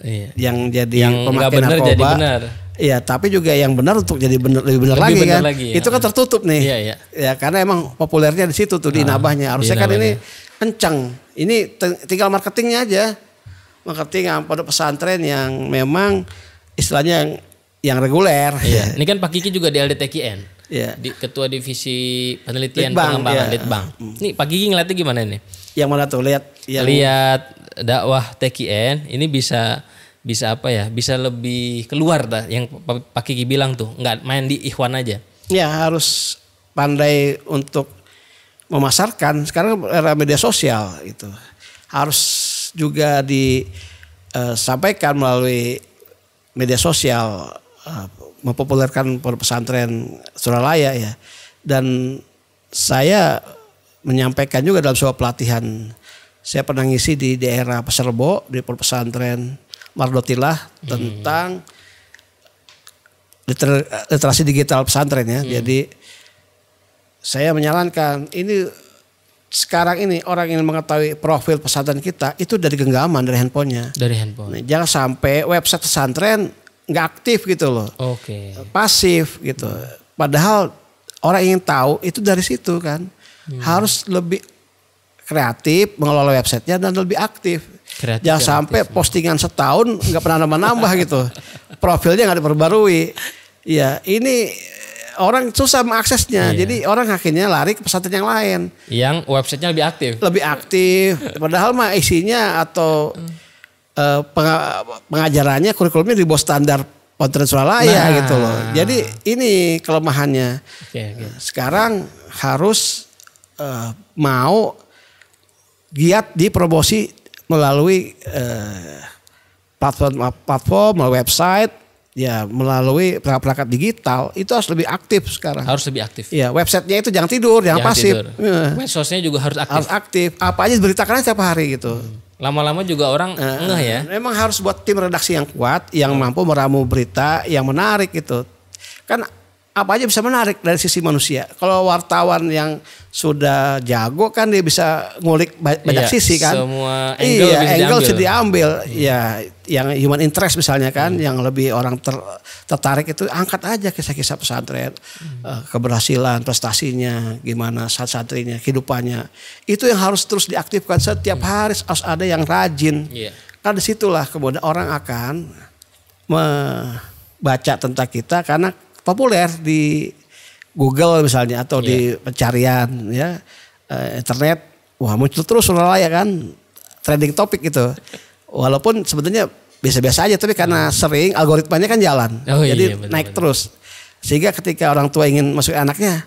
iya. yang jadi yang pemakai narkoba. Jadi benar. Iya, tapi juga yang benar untuk jadi benar lebih benar lagi bener kan. Lagi, ya. Itu kan tertutup nih. Iya, iya. Ya, karena emang populernya di situ tuh di nah, nabahnya. Harusnya kan ini kencang. Ini tinggal marketingnya aja. Marketing yang pada pesantren yang memang istilahnya yang yang reguler. Iya. Ini kan Pak Kiki juga di LDTKN. Iya. Di Ketua Divisi Penelitian Litbang, Pengembangan iya. Litbang. Hmm. Nih Pak Kiki ngeliatnya gimana nih? Yang mana tuh lihat yang... lihat dakwah TKN ini bisa bisa apa ya bisa lebih keluar dah yang Pak Kiki bilang tuh nggak main di Ikhwan aja ya harus pandai untuk memasarkan sekarang era media sosial itu harus juga disampaikan eh, melalui media sosial eh, mempopulerkan mempopulerkan pesantren Suralaya ya dan saya menyampaikan juga dalam sebuah pelatihan saya pernah ngisi di daerah Peserbo di pesantren Mardotilah hmm. tentang Liter, literasi digital pesantren ya. Hmm. Jadi saya menyarankan ini sekarang ini orang ingin mengetahui profil pesantren kita itu dari genggaman dari handphonenya. Dari handphone. Nah, jangan sampai website pesantren nggak aktif gitu loh. Oke. Okay. Pasif gitu. Hmm. Padahal orang ingin tahu itu dari situ kan. Hmm. Harus lebih kreatif mengelola websitenya dan lebih aktif Kreatif, Jangan kreatif. sampai postingan setahun nggak pernah nambah-nambah gitu. Profilnya nggak diperbarui. Ya ini eh, orang susah mengaksesnya. Iya. Jadi orang akhirnya lari ke pesantren yang lain. Yang websitenya lebih aktif. Lebih aktif. Padahal mah isinya atau uh, pengajarannya kurikulumnya di bawah standar pesantren Suralaya nah. gitu loh. Jadi ini kelemahannya. Okay, okay. Eh, sekarang harus uh, mau giat di promosi melalui eh, platform platform website ya melalui perangkat digital itu harus lebih aktif sekarang harus lebih aktif ya websitenya itu jangan tidur jangan, jangan pasif medsosnya juga harus aktif harus aktif apa aja beritakan setiap hari gitu hmm. lama-lama juga orang uh, ngeh ya memang harus buat tim redaksi yang kuat yang hmm. mampu meramu berita yang menarik gitu kan apa aja bisa menarik dari sisi manusia kalau wartawan yang sudah jago kan dia bisa ngulik banyak yeah, sisi kan. Semua angle iya, bisa angle diambil. diambil. Hmm. Ya, yang human interest misalnya kan, hmm. yang lebih orang ter, tertarik itu angkat aja kisah-kisah pesantren, hmm. Eh, keberhasilan, prestasinya, gimana saat santrinya kehidupannya. Itu yang harus terus diaktifkan setiap hmm. hari harus ada yang rajin. Yeah. Karena disitulah kemudian orang akan membaca tentang kita karena populer di Google misalnya atau yeah. di iya. pencarian ya uh, internet wah muncul terus ya kan trending topik gitu walaupun sebetulnya biasa-biasa aja tapi karena hmm. sering algoritmanya kan jalan oh, iya, jadi iya, naik terus sehingga ketika orang tua ingin masuk anaknya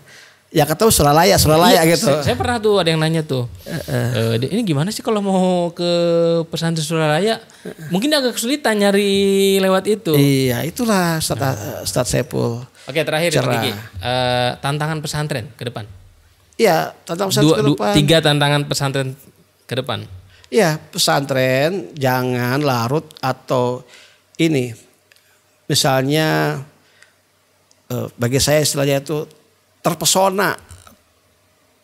ya ketemu Suralaya, Suralaya iya, gitu. Saya, pernah tuh ada yang nanya tuh, uh, uh. ini gimana sih kalau mau ke pesantren Suralaya? Uh, Mungkin agak kesulitan nyari lewat itu. Iya, itulah start, nah. eh, uh. start Sepul. Oke terakhir cara. uh, eh, tantangan pesantren ke depan. Iya tantangan pesantren dua, ke depan. tiga tantangan pesantren ke depan. Iya pesantren jangan larut atau ini misalnya uh, bagi saya istilahnya itu terpesona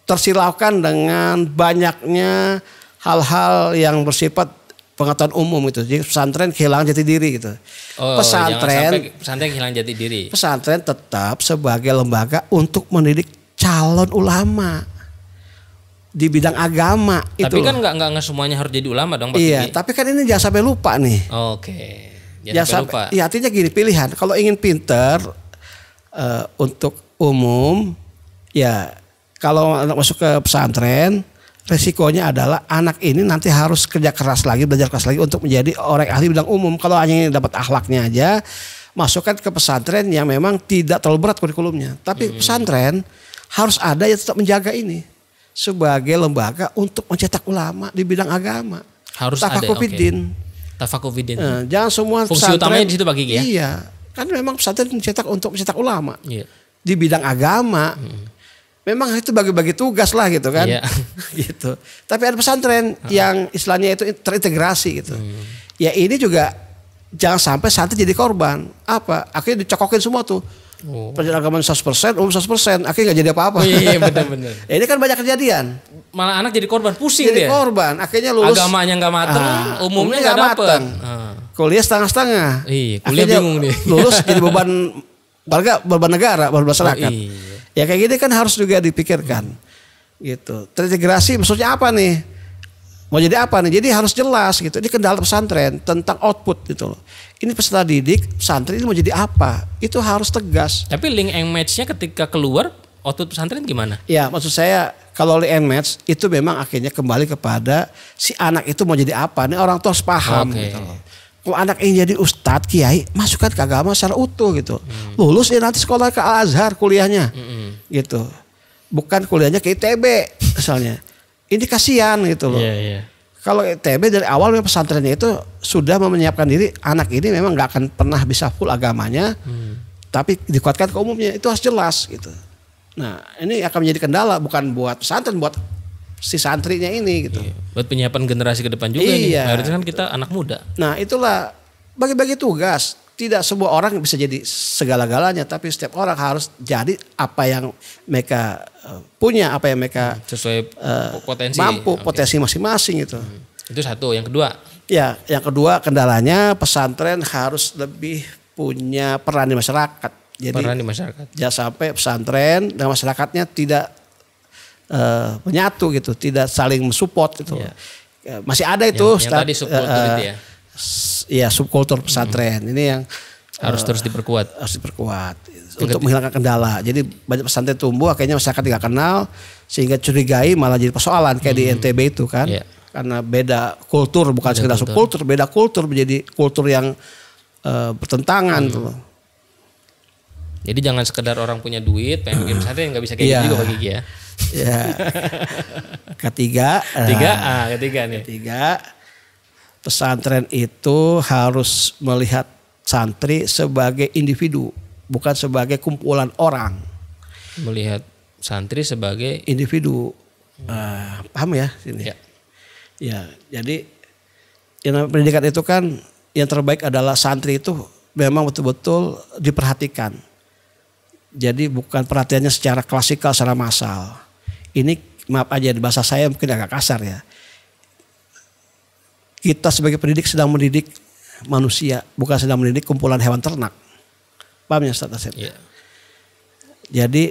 tersilaukan dengan banyaknya hal-hal yang bersifat pengetahuan umum gitu. Jadi pesantren kehilangan jati diri gitu. Oh, pesantren pesantren kehilangan jati diri. Pesantren tetap sebagai lembaga untuk mendidik calon ulama di bidang agama tapi itu. Tapi kan nggak nggak semuanya harus jadi ulama dong Pak Iya, ini. tapi kan ini jangan sampai lupa nih. Oke. Okay. Jangan, sampai, sampai lupa. Iya, artinya gini pilihan. Kalau ingin pinter uh, untuk umum ya kalau anak masuk ke pesantren resikonya adalah anak ini nanti harus kerja keras lagi, belajar keras lagi untuk menjadi orang ahli bidang umum. Kalau hanya dapat akhlaknya aja, masukkan ke pesantren yang memang tidak terlalu berat kurikulumnya. Tapi hmm. pesantren harus ada yang tetap menjaga ini sebagai lembaga untuk mencetak ulama di bidang agama. Harus Tafak ada. Okay. Tafakufidin. Eh, jangan semua Fungsi pesantren. utamanya di situ bagi ya. Iya. Kan memang pesantren mencetak untuk mencetak ulama. Iya. Di bidang agama. Hmm memang itu bagi-bagi tugas lah gitu kan. Iya. gitu. Tapi ada pesantren uh-huh. yang istilahnya itu terintegrasi gitu. Hmm. Ya ini juga jangan sampai santri jadi korban. Apa? Akhirnya dicokokin semua tuh. Oh. Pelajaran agama 100%, umum 100%, akhirnya gak jadi apa-apa. Oh, iya, benar-benar. Iya, ya, ini kan banyak kejadian. Malah anak jadi korban, pusing jadi dia. korban, akhirnya lulus. Agamanya gak mateng, ah, umumnya, umumnya gak, gak mateng. Ah. Kuliah setengah-setengah. Iya, kuliah akhirnya bingung nih. Lulus jadi beban warga, beban negara, beban masyarakat. Oh, iya. Ya kayak gini gitu kan harus juga dipikirkan. Gitu. Terintegrasi maksudnya apa nih? Mau jadi apa nih? Jadi harus jelas gitu. Ini kendala pesantren tentang output gitu loh. Ini peserta didik, pesantren ini mau jadi apa? Itu harus tegas. Tapi link and match-nya ketika keluar output pesantren gimana? Ya maksud saya kalau link and match itu memang akhirnya kembali kepada si anak itu mau jadi apa. Nih orang tua harus paham okay. gitu loh kalau anak ingin jadi ustadz kiai masukkan ke agama secara utuh gitu hmm. lulus ya nanti sekolah ke Al Azhar kuliahnya hmm. gitu bukan kuliahnya ke ITB misalnya ini kasihan gitu loh yeah, yeah. kalau ITB dari awal memang pesantrennya itu sudah menyiapkan diri anak ini memang nggak akan pernah bisa full agamanya hmm. tapi dikuatkan ke umumnya itu harus jelas gitu nah ini akan menjadi kendala bukan buat pesantren buat si santrinya ini gitu. Iya. Buat penyiapan generasi ke depan juga iya. nih. Harusnya kan kita anak muda. Nah, itulah bagi-bagi tugas. Tidak semua orang bisa jadi segala-galanya, tapi setiap orang harus jadi apa yang mereka eh, punya, apa yang mereka hmm, sesuai uh, potensi mampu, okay. potensi masing-masing itu. Hmm. Itu satu. Yang kedua? Ya, yang kedua kendalanya pesantren harus lebih punya peran di masyarakat. Jadi, peran di masyarakat. Jangan sampai pesantren dan masyarakatnya tidak uh, menyatu gitu, tidak saling mensupport gitu. Yeah. Uh, ya, masih ada itu yang, start, yang tadi subkultur uh, itu ya. Ya subkultur pesantren. Hmm. Ini yang harus uh, terus diperkuat. Harus diperkuat untuk menghilangkan kendala. Jadi banyak pesantren tumbuh akhirnya masyarakat tidak kenal sehingga curigai malah jadi persoalan kayak hmm. di NTB itu kan. Yeah. Karena beda kultur bukan beda sekedar subkultur, beda kultur menjadi kultur yang uh, bertentangan hmm. Jadi jangan sekedar orang punya duit pengen bikin pesantren nggak bisa kayak gitu iya. juga bagi ya ya. Ketiga. Tiga, eh, ah, ketiga nih. Ketiga, pesantren itu harus melihat santri sebagai individu, bukan sebagai kumpulan orang. Melihat santri sebagai individu. Uh, paham ya sini? Ya. ya, jadi yang pendidikan itu kan yang terbaik adalah santri itu memang betul-betul diperhatikan jadi bukan perhatiannya secara klasikal, secara massal. Ini maaf aja di bahasa saya mungkin agak kasar ya. Kita sebagai pendidik sedang mendidik manusia, bukan sedang mendidik kumpulan hewan ternak. Paham ya Ustaz Asyid? Iya. Yeah. Jadi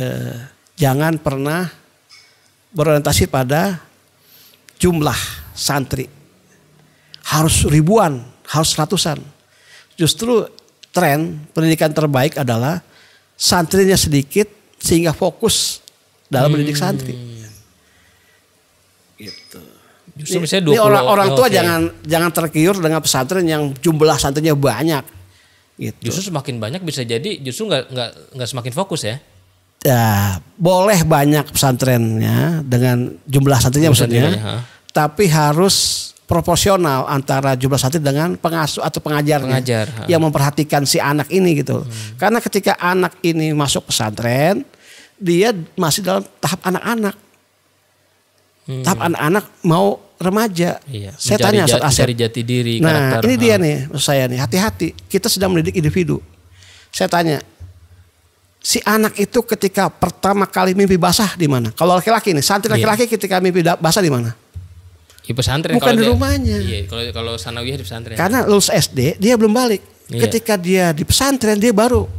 eh, jangan pernah berorientasi pada jumlah santri. Harus ribuan, harus ratusan. Justru tren pendidikan terbaik adalah santrinya sedikit sehingga fokus dalam hmm. mendidik santri. Gitu. Justru misalnya orang orang oh, tua okay. jangan jangan tergiur dengan pesantren yang jumlah santrinya banyak. Gitu. Justru semakin banyak bisa jadi justru nggak nggak nggak semakin fokus ya ya boleh banyak pesantrennya dengan jumlah santrinya maksudnya, tapi harus proporsional antara jumlah santri dengan pengasuh atau pengajarnya Pengajar. Ya, yang memperhatikan si anak ini gitu. Hmm. Karena ketika anak ini masuk pesantren, dia masih dalam tahap anak-anak. Hmm. Tahap anak-anak mau remaja. Iya. Saya mencari tanya saat Asep. jati diri. Nah karakter. ini dia nih saya nih. Hati-hati kita sedang mendidik individu. Saya tanya. Si anak itu ketika pertama kali mimpi basah di mana? Kalau laki-laki nih, santri iya. laki-laki yeah. ketika mimpi basah di mana? Ya pesantren bukan di dia, rumahnya. Iya, kalau kalau sanawiyah di pesantren. Karena lulus SD dia belum balik. Iya. Ketika dia di pesantren dia baru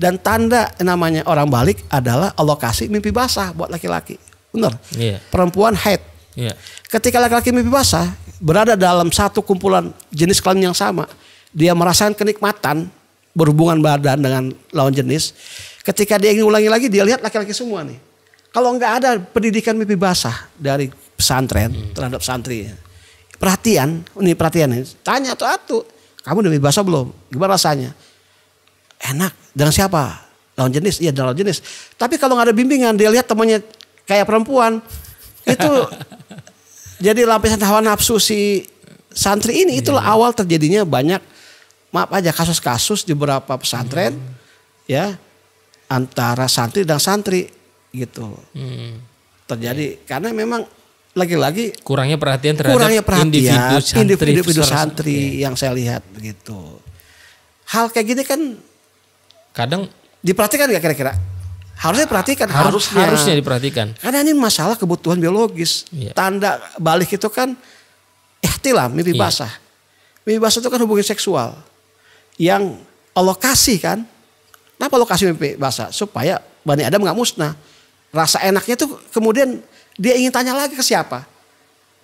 dan tanda namanya orang balik adalah Allah kasih mimpi basah buat laki-laki. Benar. Iya. Perempuan haid. Iya. Ketika laki-laki mimpi basah berada dalam satu kumpulan jenis kelamin yang sama, dia merasakan kenikmatan berhubungan badan dengan lawan jenis. Ketika dia ingin ulangi lagi, dia lihat laki-laki semua nih. Kalau nggak ada pendidikan mimpi basah dari pesantren hmm. terhadap santri. Perhatian, ini perhatian. Tanya tuh atu, kamu udah bebas belum? Gimana rasanya? Enak. Dengan siapa? Lawan jenis? Iya, lawan jenis. Tapi kalau nggak ada bimbingan, dia lihat temannya kayak perempuan. Itu jadi lapisan hawa nafsu si santri ini. Itulah yeah. awal terjadinya banyak maaf aja kasus-kasus di beberapa pesantren hmm. ya antara santri dan santri gitu. Hmm. Terjadi yeah. karena memang lagi-lagi kurangnya perhatian terhadap kurangnya perhatian, individu santri, individu, individu santri iya. yang saya lihat begitu. Hal kayak gini kan kadang diperhatikan nggak kira-kira? Harusnya diperhatikan. Kan? harusnya, harusnya diperhatikan. Karena ini masalah kebutuhan biologis. Iya. Tanda balik itu kan eh tilam mimpi iya. basah. Mimpi basah itu kan hubungan seksual. Yang Allah kan. Kenapa Allah mimpi basah? Supaya Bani Adam nggak musnah. Rasa enaknya itu kemudian dia ingin tanya lagi ke siapa?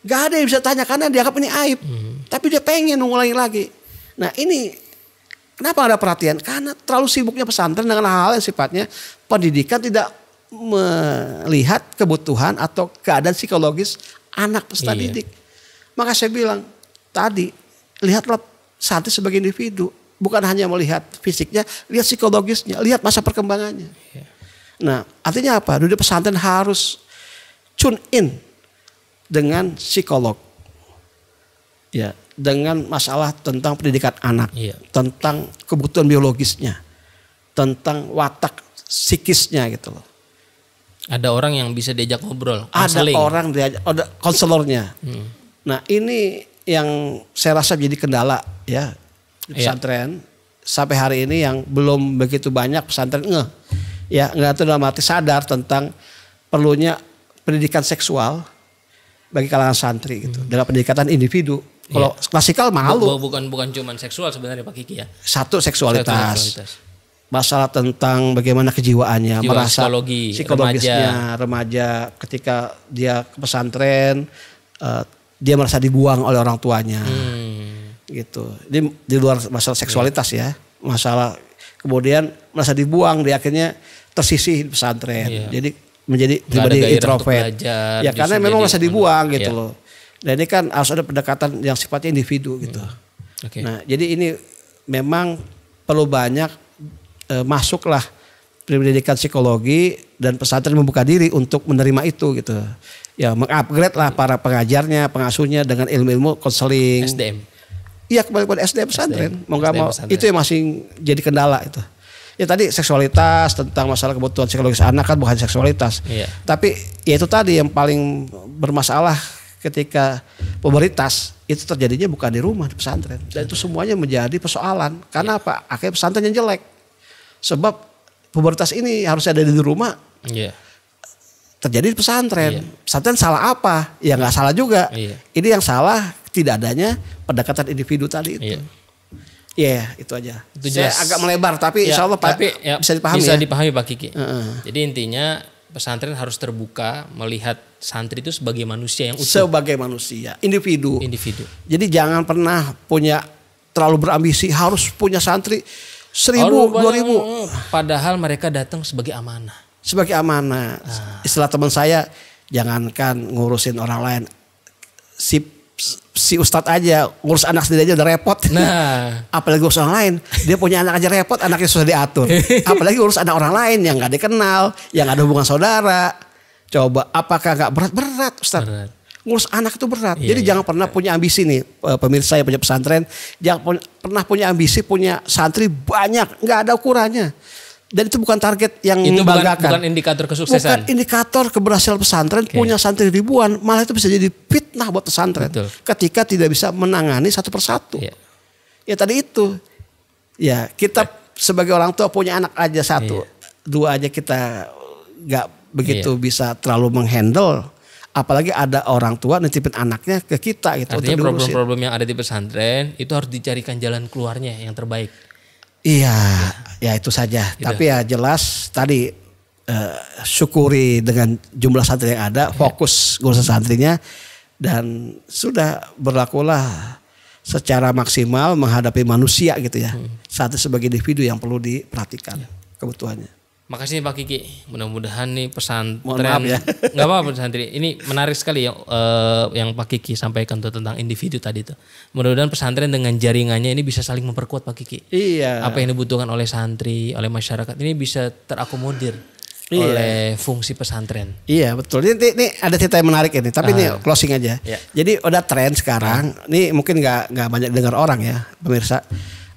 Gak ada yang bisa tanya karena dianggap ini aib. Hmm. Tapi dia pengen nunggu lagi. Nah ini kenapa ada perhatian? Karena terlalu sibuknya pesantren dengan hal-hal yang sifatnya pendidikan tidak melihat kebutuhan atau keadaan psikologis anak peserta iya. didik. Maka saya bilang tadi lihatlah santri sebagai individu. Bukan hanya melihat fisiknya, lihat psikologisnya, lihat masa perkembangannya. Iya. Nah artinya apa? Dunia pesantren harus tune in dengan psikolog. Ya, dengan masalah tentang pendidikan anak, ya. tentang kebutuhan biologisnya, tentang watak psikisnya gitu loh. Ada orang yang bisa diajak ngobrol. Ada orang diajak, ada konselornya. Hmm. Nah ini yang saya rasa jadi kendala ya iya. pesantren ya. sampai hari ini yang belum begitu banyak pesantren nge ya nggak tuh dalam arti sadar tentang perlunya pendidikan seksual bagi kalangan santri gitu hmm. dalam pendekatan individu. Kalau yeah. klasikal malu. Bukan bukan cuma seksual sebenarnya Pak Kiki ya. Satu seksualitas. seksualitas. Masalah tentang bagaimana kejiwaannya, Jiwa merasa psikologi, psikologisnya remaja. remaja ketika dia ke pesantren uh, dia merasa dibuang oleh orang tuanya. Hmm. Gitu. Ini di luar masalah seksualitas yeah. ya. Masalah kemudian merasa dibuang dia akhirnya tersisih di pesantren. Yeah. Jadi menjadi pribadi introvert. Belajar, ya karena memang masa dibuang gitu iya. loh. Dan ini kan harus ada pendekatan yang sifatnya individu gitu. Hmm. Okay. Nah jadi ini memang perlu banyak e, masuklah pendidikan psikologi dan pesantren membuka diri untuk menerima itu gitu. Ya mengupgrade lah para pengajarnya, pengasuhnya dengan ilmu-ilmu konseling. SDM. Iya kembali pada SDM pesantren. SDM, mau nggak mau pesantren. itu yang masih jadi kendala itu ya tadi seksualitas tentang masalah kebutuhan psikologis anak kan bukan seksualitas. Iya. Tapi ya itu tadi yang paling bermasalah ketika pemberitas itu terjadinya bukan di rumah di pesantren. Dan itu semuanya menjadi persoalan. Karena iya. apa? Akhirnya pesantren yang jelek. Sebab pemberitas ini harus ada di rumah. Iya. Terjadi di pesantren. Iya. Pesantren salah apa? Ya nggak salah juga. Iya. Ini yang salah tidak adanya pendekatan individu tadi itu. Iya. Iya, yeah, itu aja. Itu jelas. agak melebar tapi ya, insya Allah tapi, ya, bisa dipahami. Bisa ya. dipahami Pak Kiki. Uh -uh. Jadi intinya pesantren harus terbuka melihat santri itu sebagai manusia yang utuh. Sebagai manusia, individu. Individu. Jadi jangan pernah punya terlalu berambisi harus punya santri seribu, dua ribu. Padahal mereka datang sebagai amanah. Sebagai amanah. Ah. Istilah teman saya, jangankan ngurusin orang lain, Sip si ustadz aja ngurus anak sendiri aja udah repot. Nah, apalagi ngurus orang lain. Dia punya anak aja repot, anaknya sudah diatur. apalagi ngurus anak orang lain yang nggak dikenal, yang ada hubungan saudara. Coba apakah nggak berat berat ustadz? Berat. Ngurus anak itu berat. Iya, Jadi iya. jangan pernah punya ambisi nih eh, pemirsa yang punya pesantren, jangan pernah punya ambisi punya santri banyak, nggak ada ukurannya dan itu bukan target yang itu Bukan, bukan indikator kesuksesan. Bukan indikator keberhasilan pesantren okay. punya santri ribuan, malah itu bisa jadi fitnah buat pesantren Betul. ketika tidak bisa menangani satu persatu. Yeah. Ya tadi itu. Ya, kita eh. sebagai orang tua punya anak aja satu, yeah. dua aja kita nggak begitu yeah. bisa terlalu menghandle apalagi ada orang tua nitipin anaknya ke kita gitu. Artinya problem-problem yang ada di pesantren itu harus dicarikan jalan keluarnya yang terbaik. Iya, ya itu saja. Gitu. Tapi ya jelas tadi uh, syukuri dengan jumlah santri yang ada, iya. fokus guru santrinya dan sudah berlakulah secara maksimal menghadapi manusia gitu ya. Hmm. Satu sebagai individu yang perlu diperhatikan ya. kebutuhannya. Makasih nih Pak Kiki. Mudah-mudahan nih pesantren ya. nggak tren, ya. apa-apa santri. Ini menarik sekali yang uh, eh, yang Pak Kiki sampaikan tuh tentang individu tadi tuh. Mudah-mudahan pesantren dengan jaringannya ini bisa saling memperkuat Pak Kiki. Iya. Apa yang dibutuhkan oleh santri, oleh masyarakat ini bisa terakomodir iya. oleh fungsi pesantren. Iya, betul. Ini, ini ada cerita yang menarik ini, tapi uh, ini ah. closing aja. Iya. Jadi udah tren sekarang, ah. ini mungkin nggak nggak banyak dengar orang ya, pemirsa.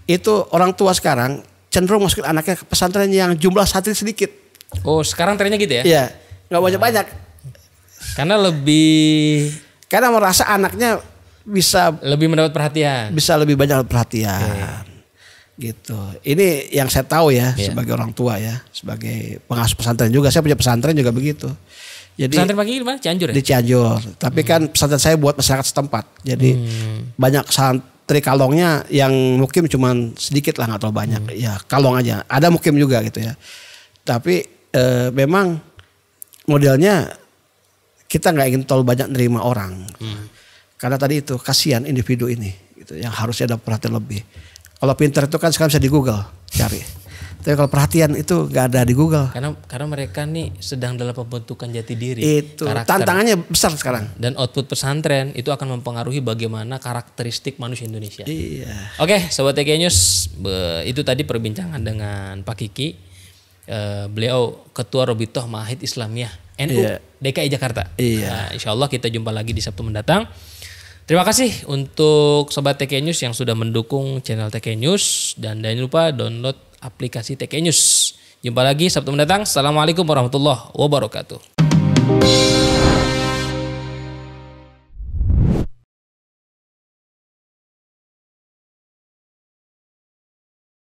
Itu orang tua sekarang cenderung masukin anaknya ke pesantren yang jumlah santri sedikit. Oh, sekarang trennya gitu ya? Iya, Gak banyak-banyak. Karena lebih karena merasa anaknya bisa lebih mendapat perhatian. Bisa lebih banyak perhatian. Okay. Gitu. Ini yang saya tahu ya yeah. sebagai orang tua ya, sebagai pengasuh pesantren juga. Saya punya pesantren juga begitu. Jadi pesantren pagi di mana? Cianjur ya? Di Cianjur. Tapi hmm. kan pesantren saya buat masyarakat setempat. Jadi hmm. banyak teri kalongnya yang mukim cuma sedikit lah nggak terlalu banyak hmm. ya kalong aja ada mukim juga gitu ya tapi e, memang modelnya kita nggak ingin terlalu banyak nerima orang hmm. karena tadi itu kasihan individu ini gitu yang harusnya ada perhatian lebih kalau pinter itu kan sekarang bisa di Google cari tapi kalau perhatian itu nggak ada di Google. Karena karena mereka nih sedang dalam pembentukan jati diri. Itu karakter. tantangannya besar sekarang. Dan output pesantren itu akan mempengaruhi bagaimana karakteristik manusia Indonesia. Iya. Oke, sobat TK News, itu tadi perbincangan dengan Pak Kiki. Eh, beliau ketua Robitoh Mahid Islamiyah NU iya. DKI Jakarta. Iya. Nah, insya Allah kita jumpa lagi di Sabtu mendatang. Terima kasih untuk sobat TK News yang sudah mendukung channel TK News dan jangan lupa download aplikasi TK News. Jumpa lagi Sabtu mendatang. Assalamualaikum warahmatullahi wabarakatuh.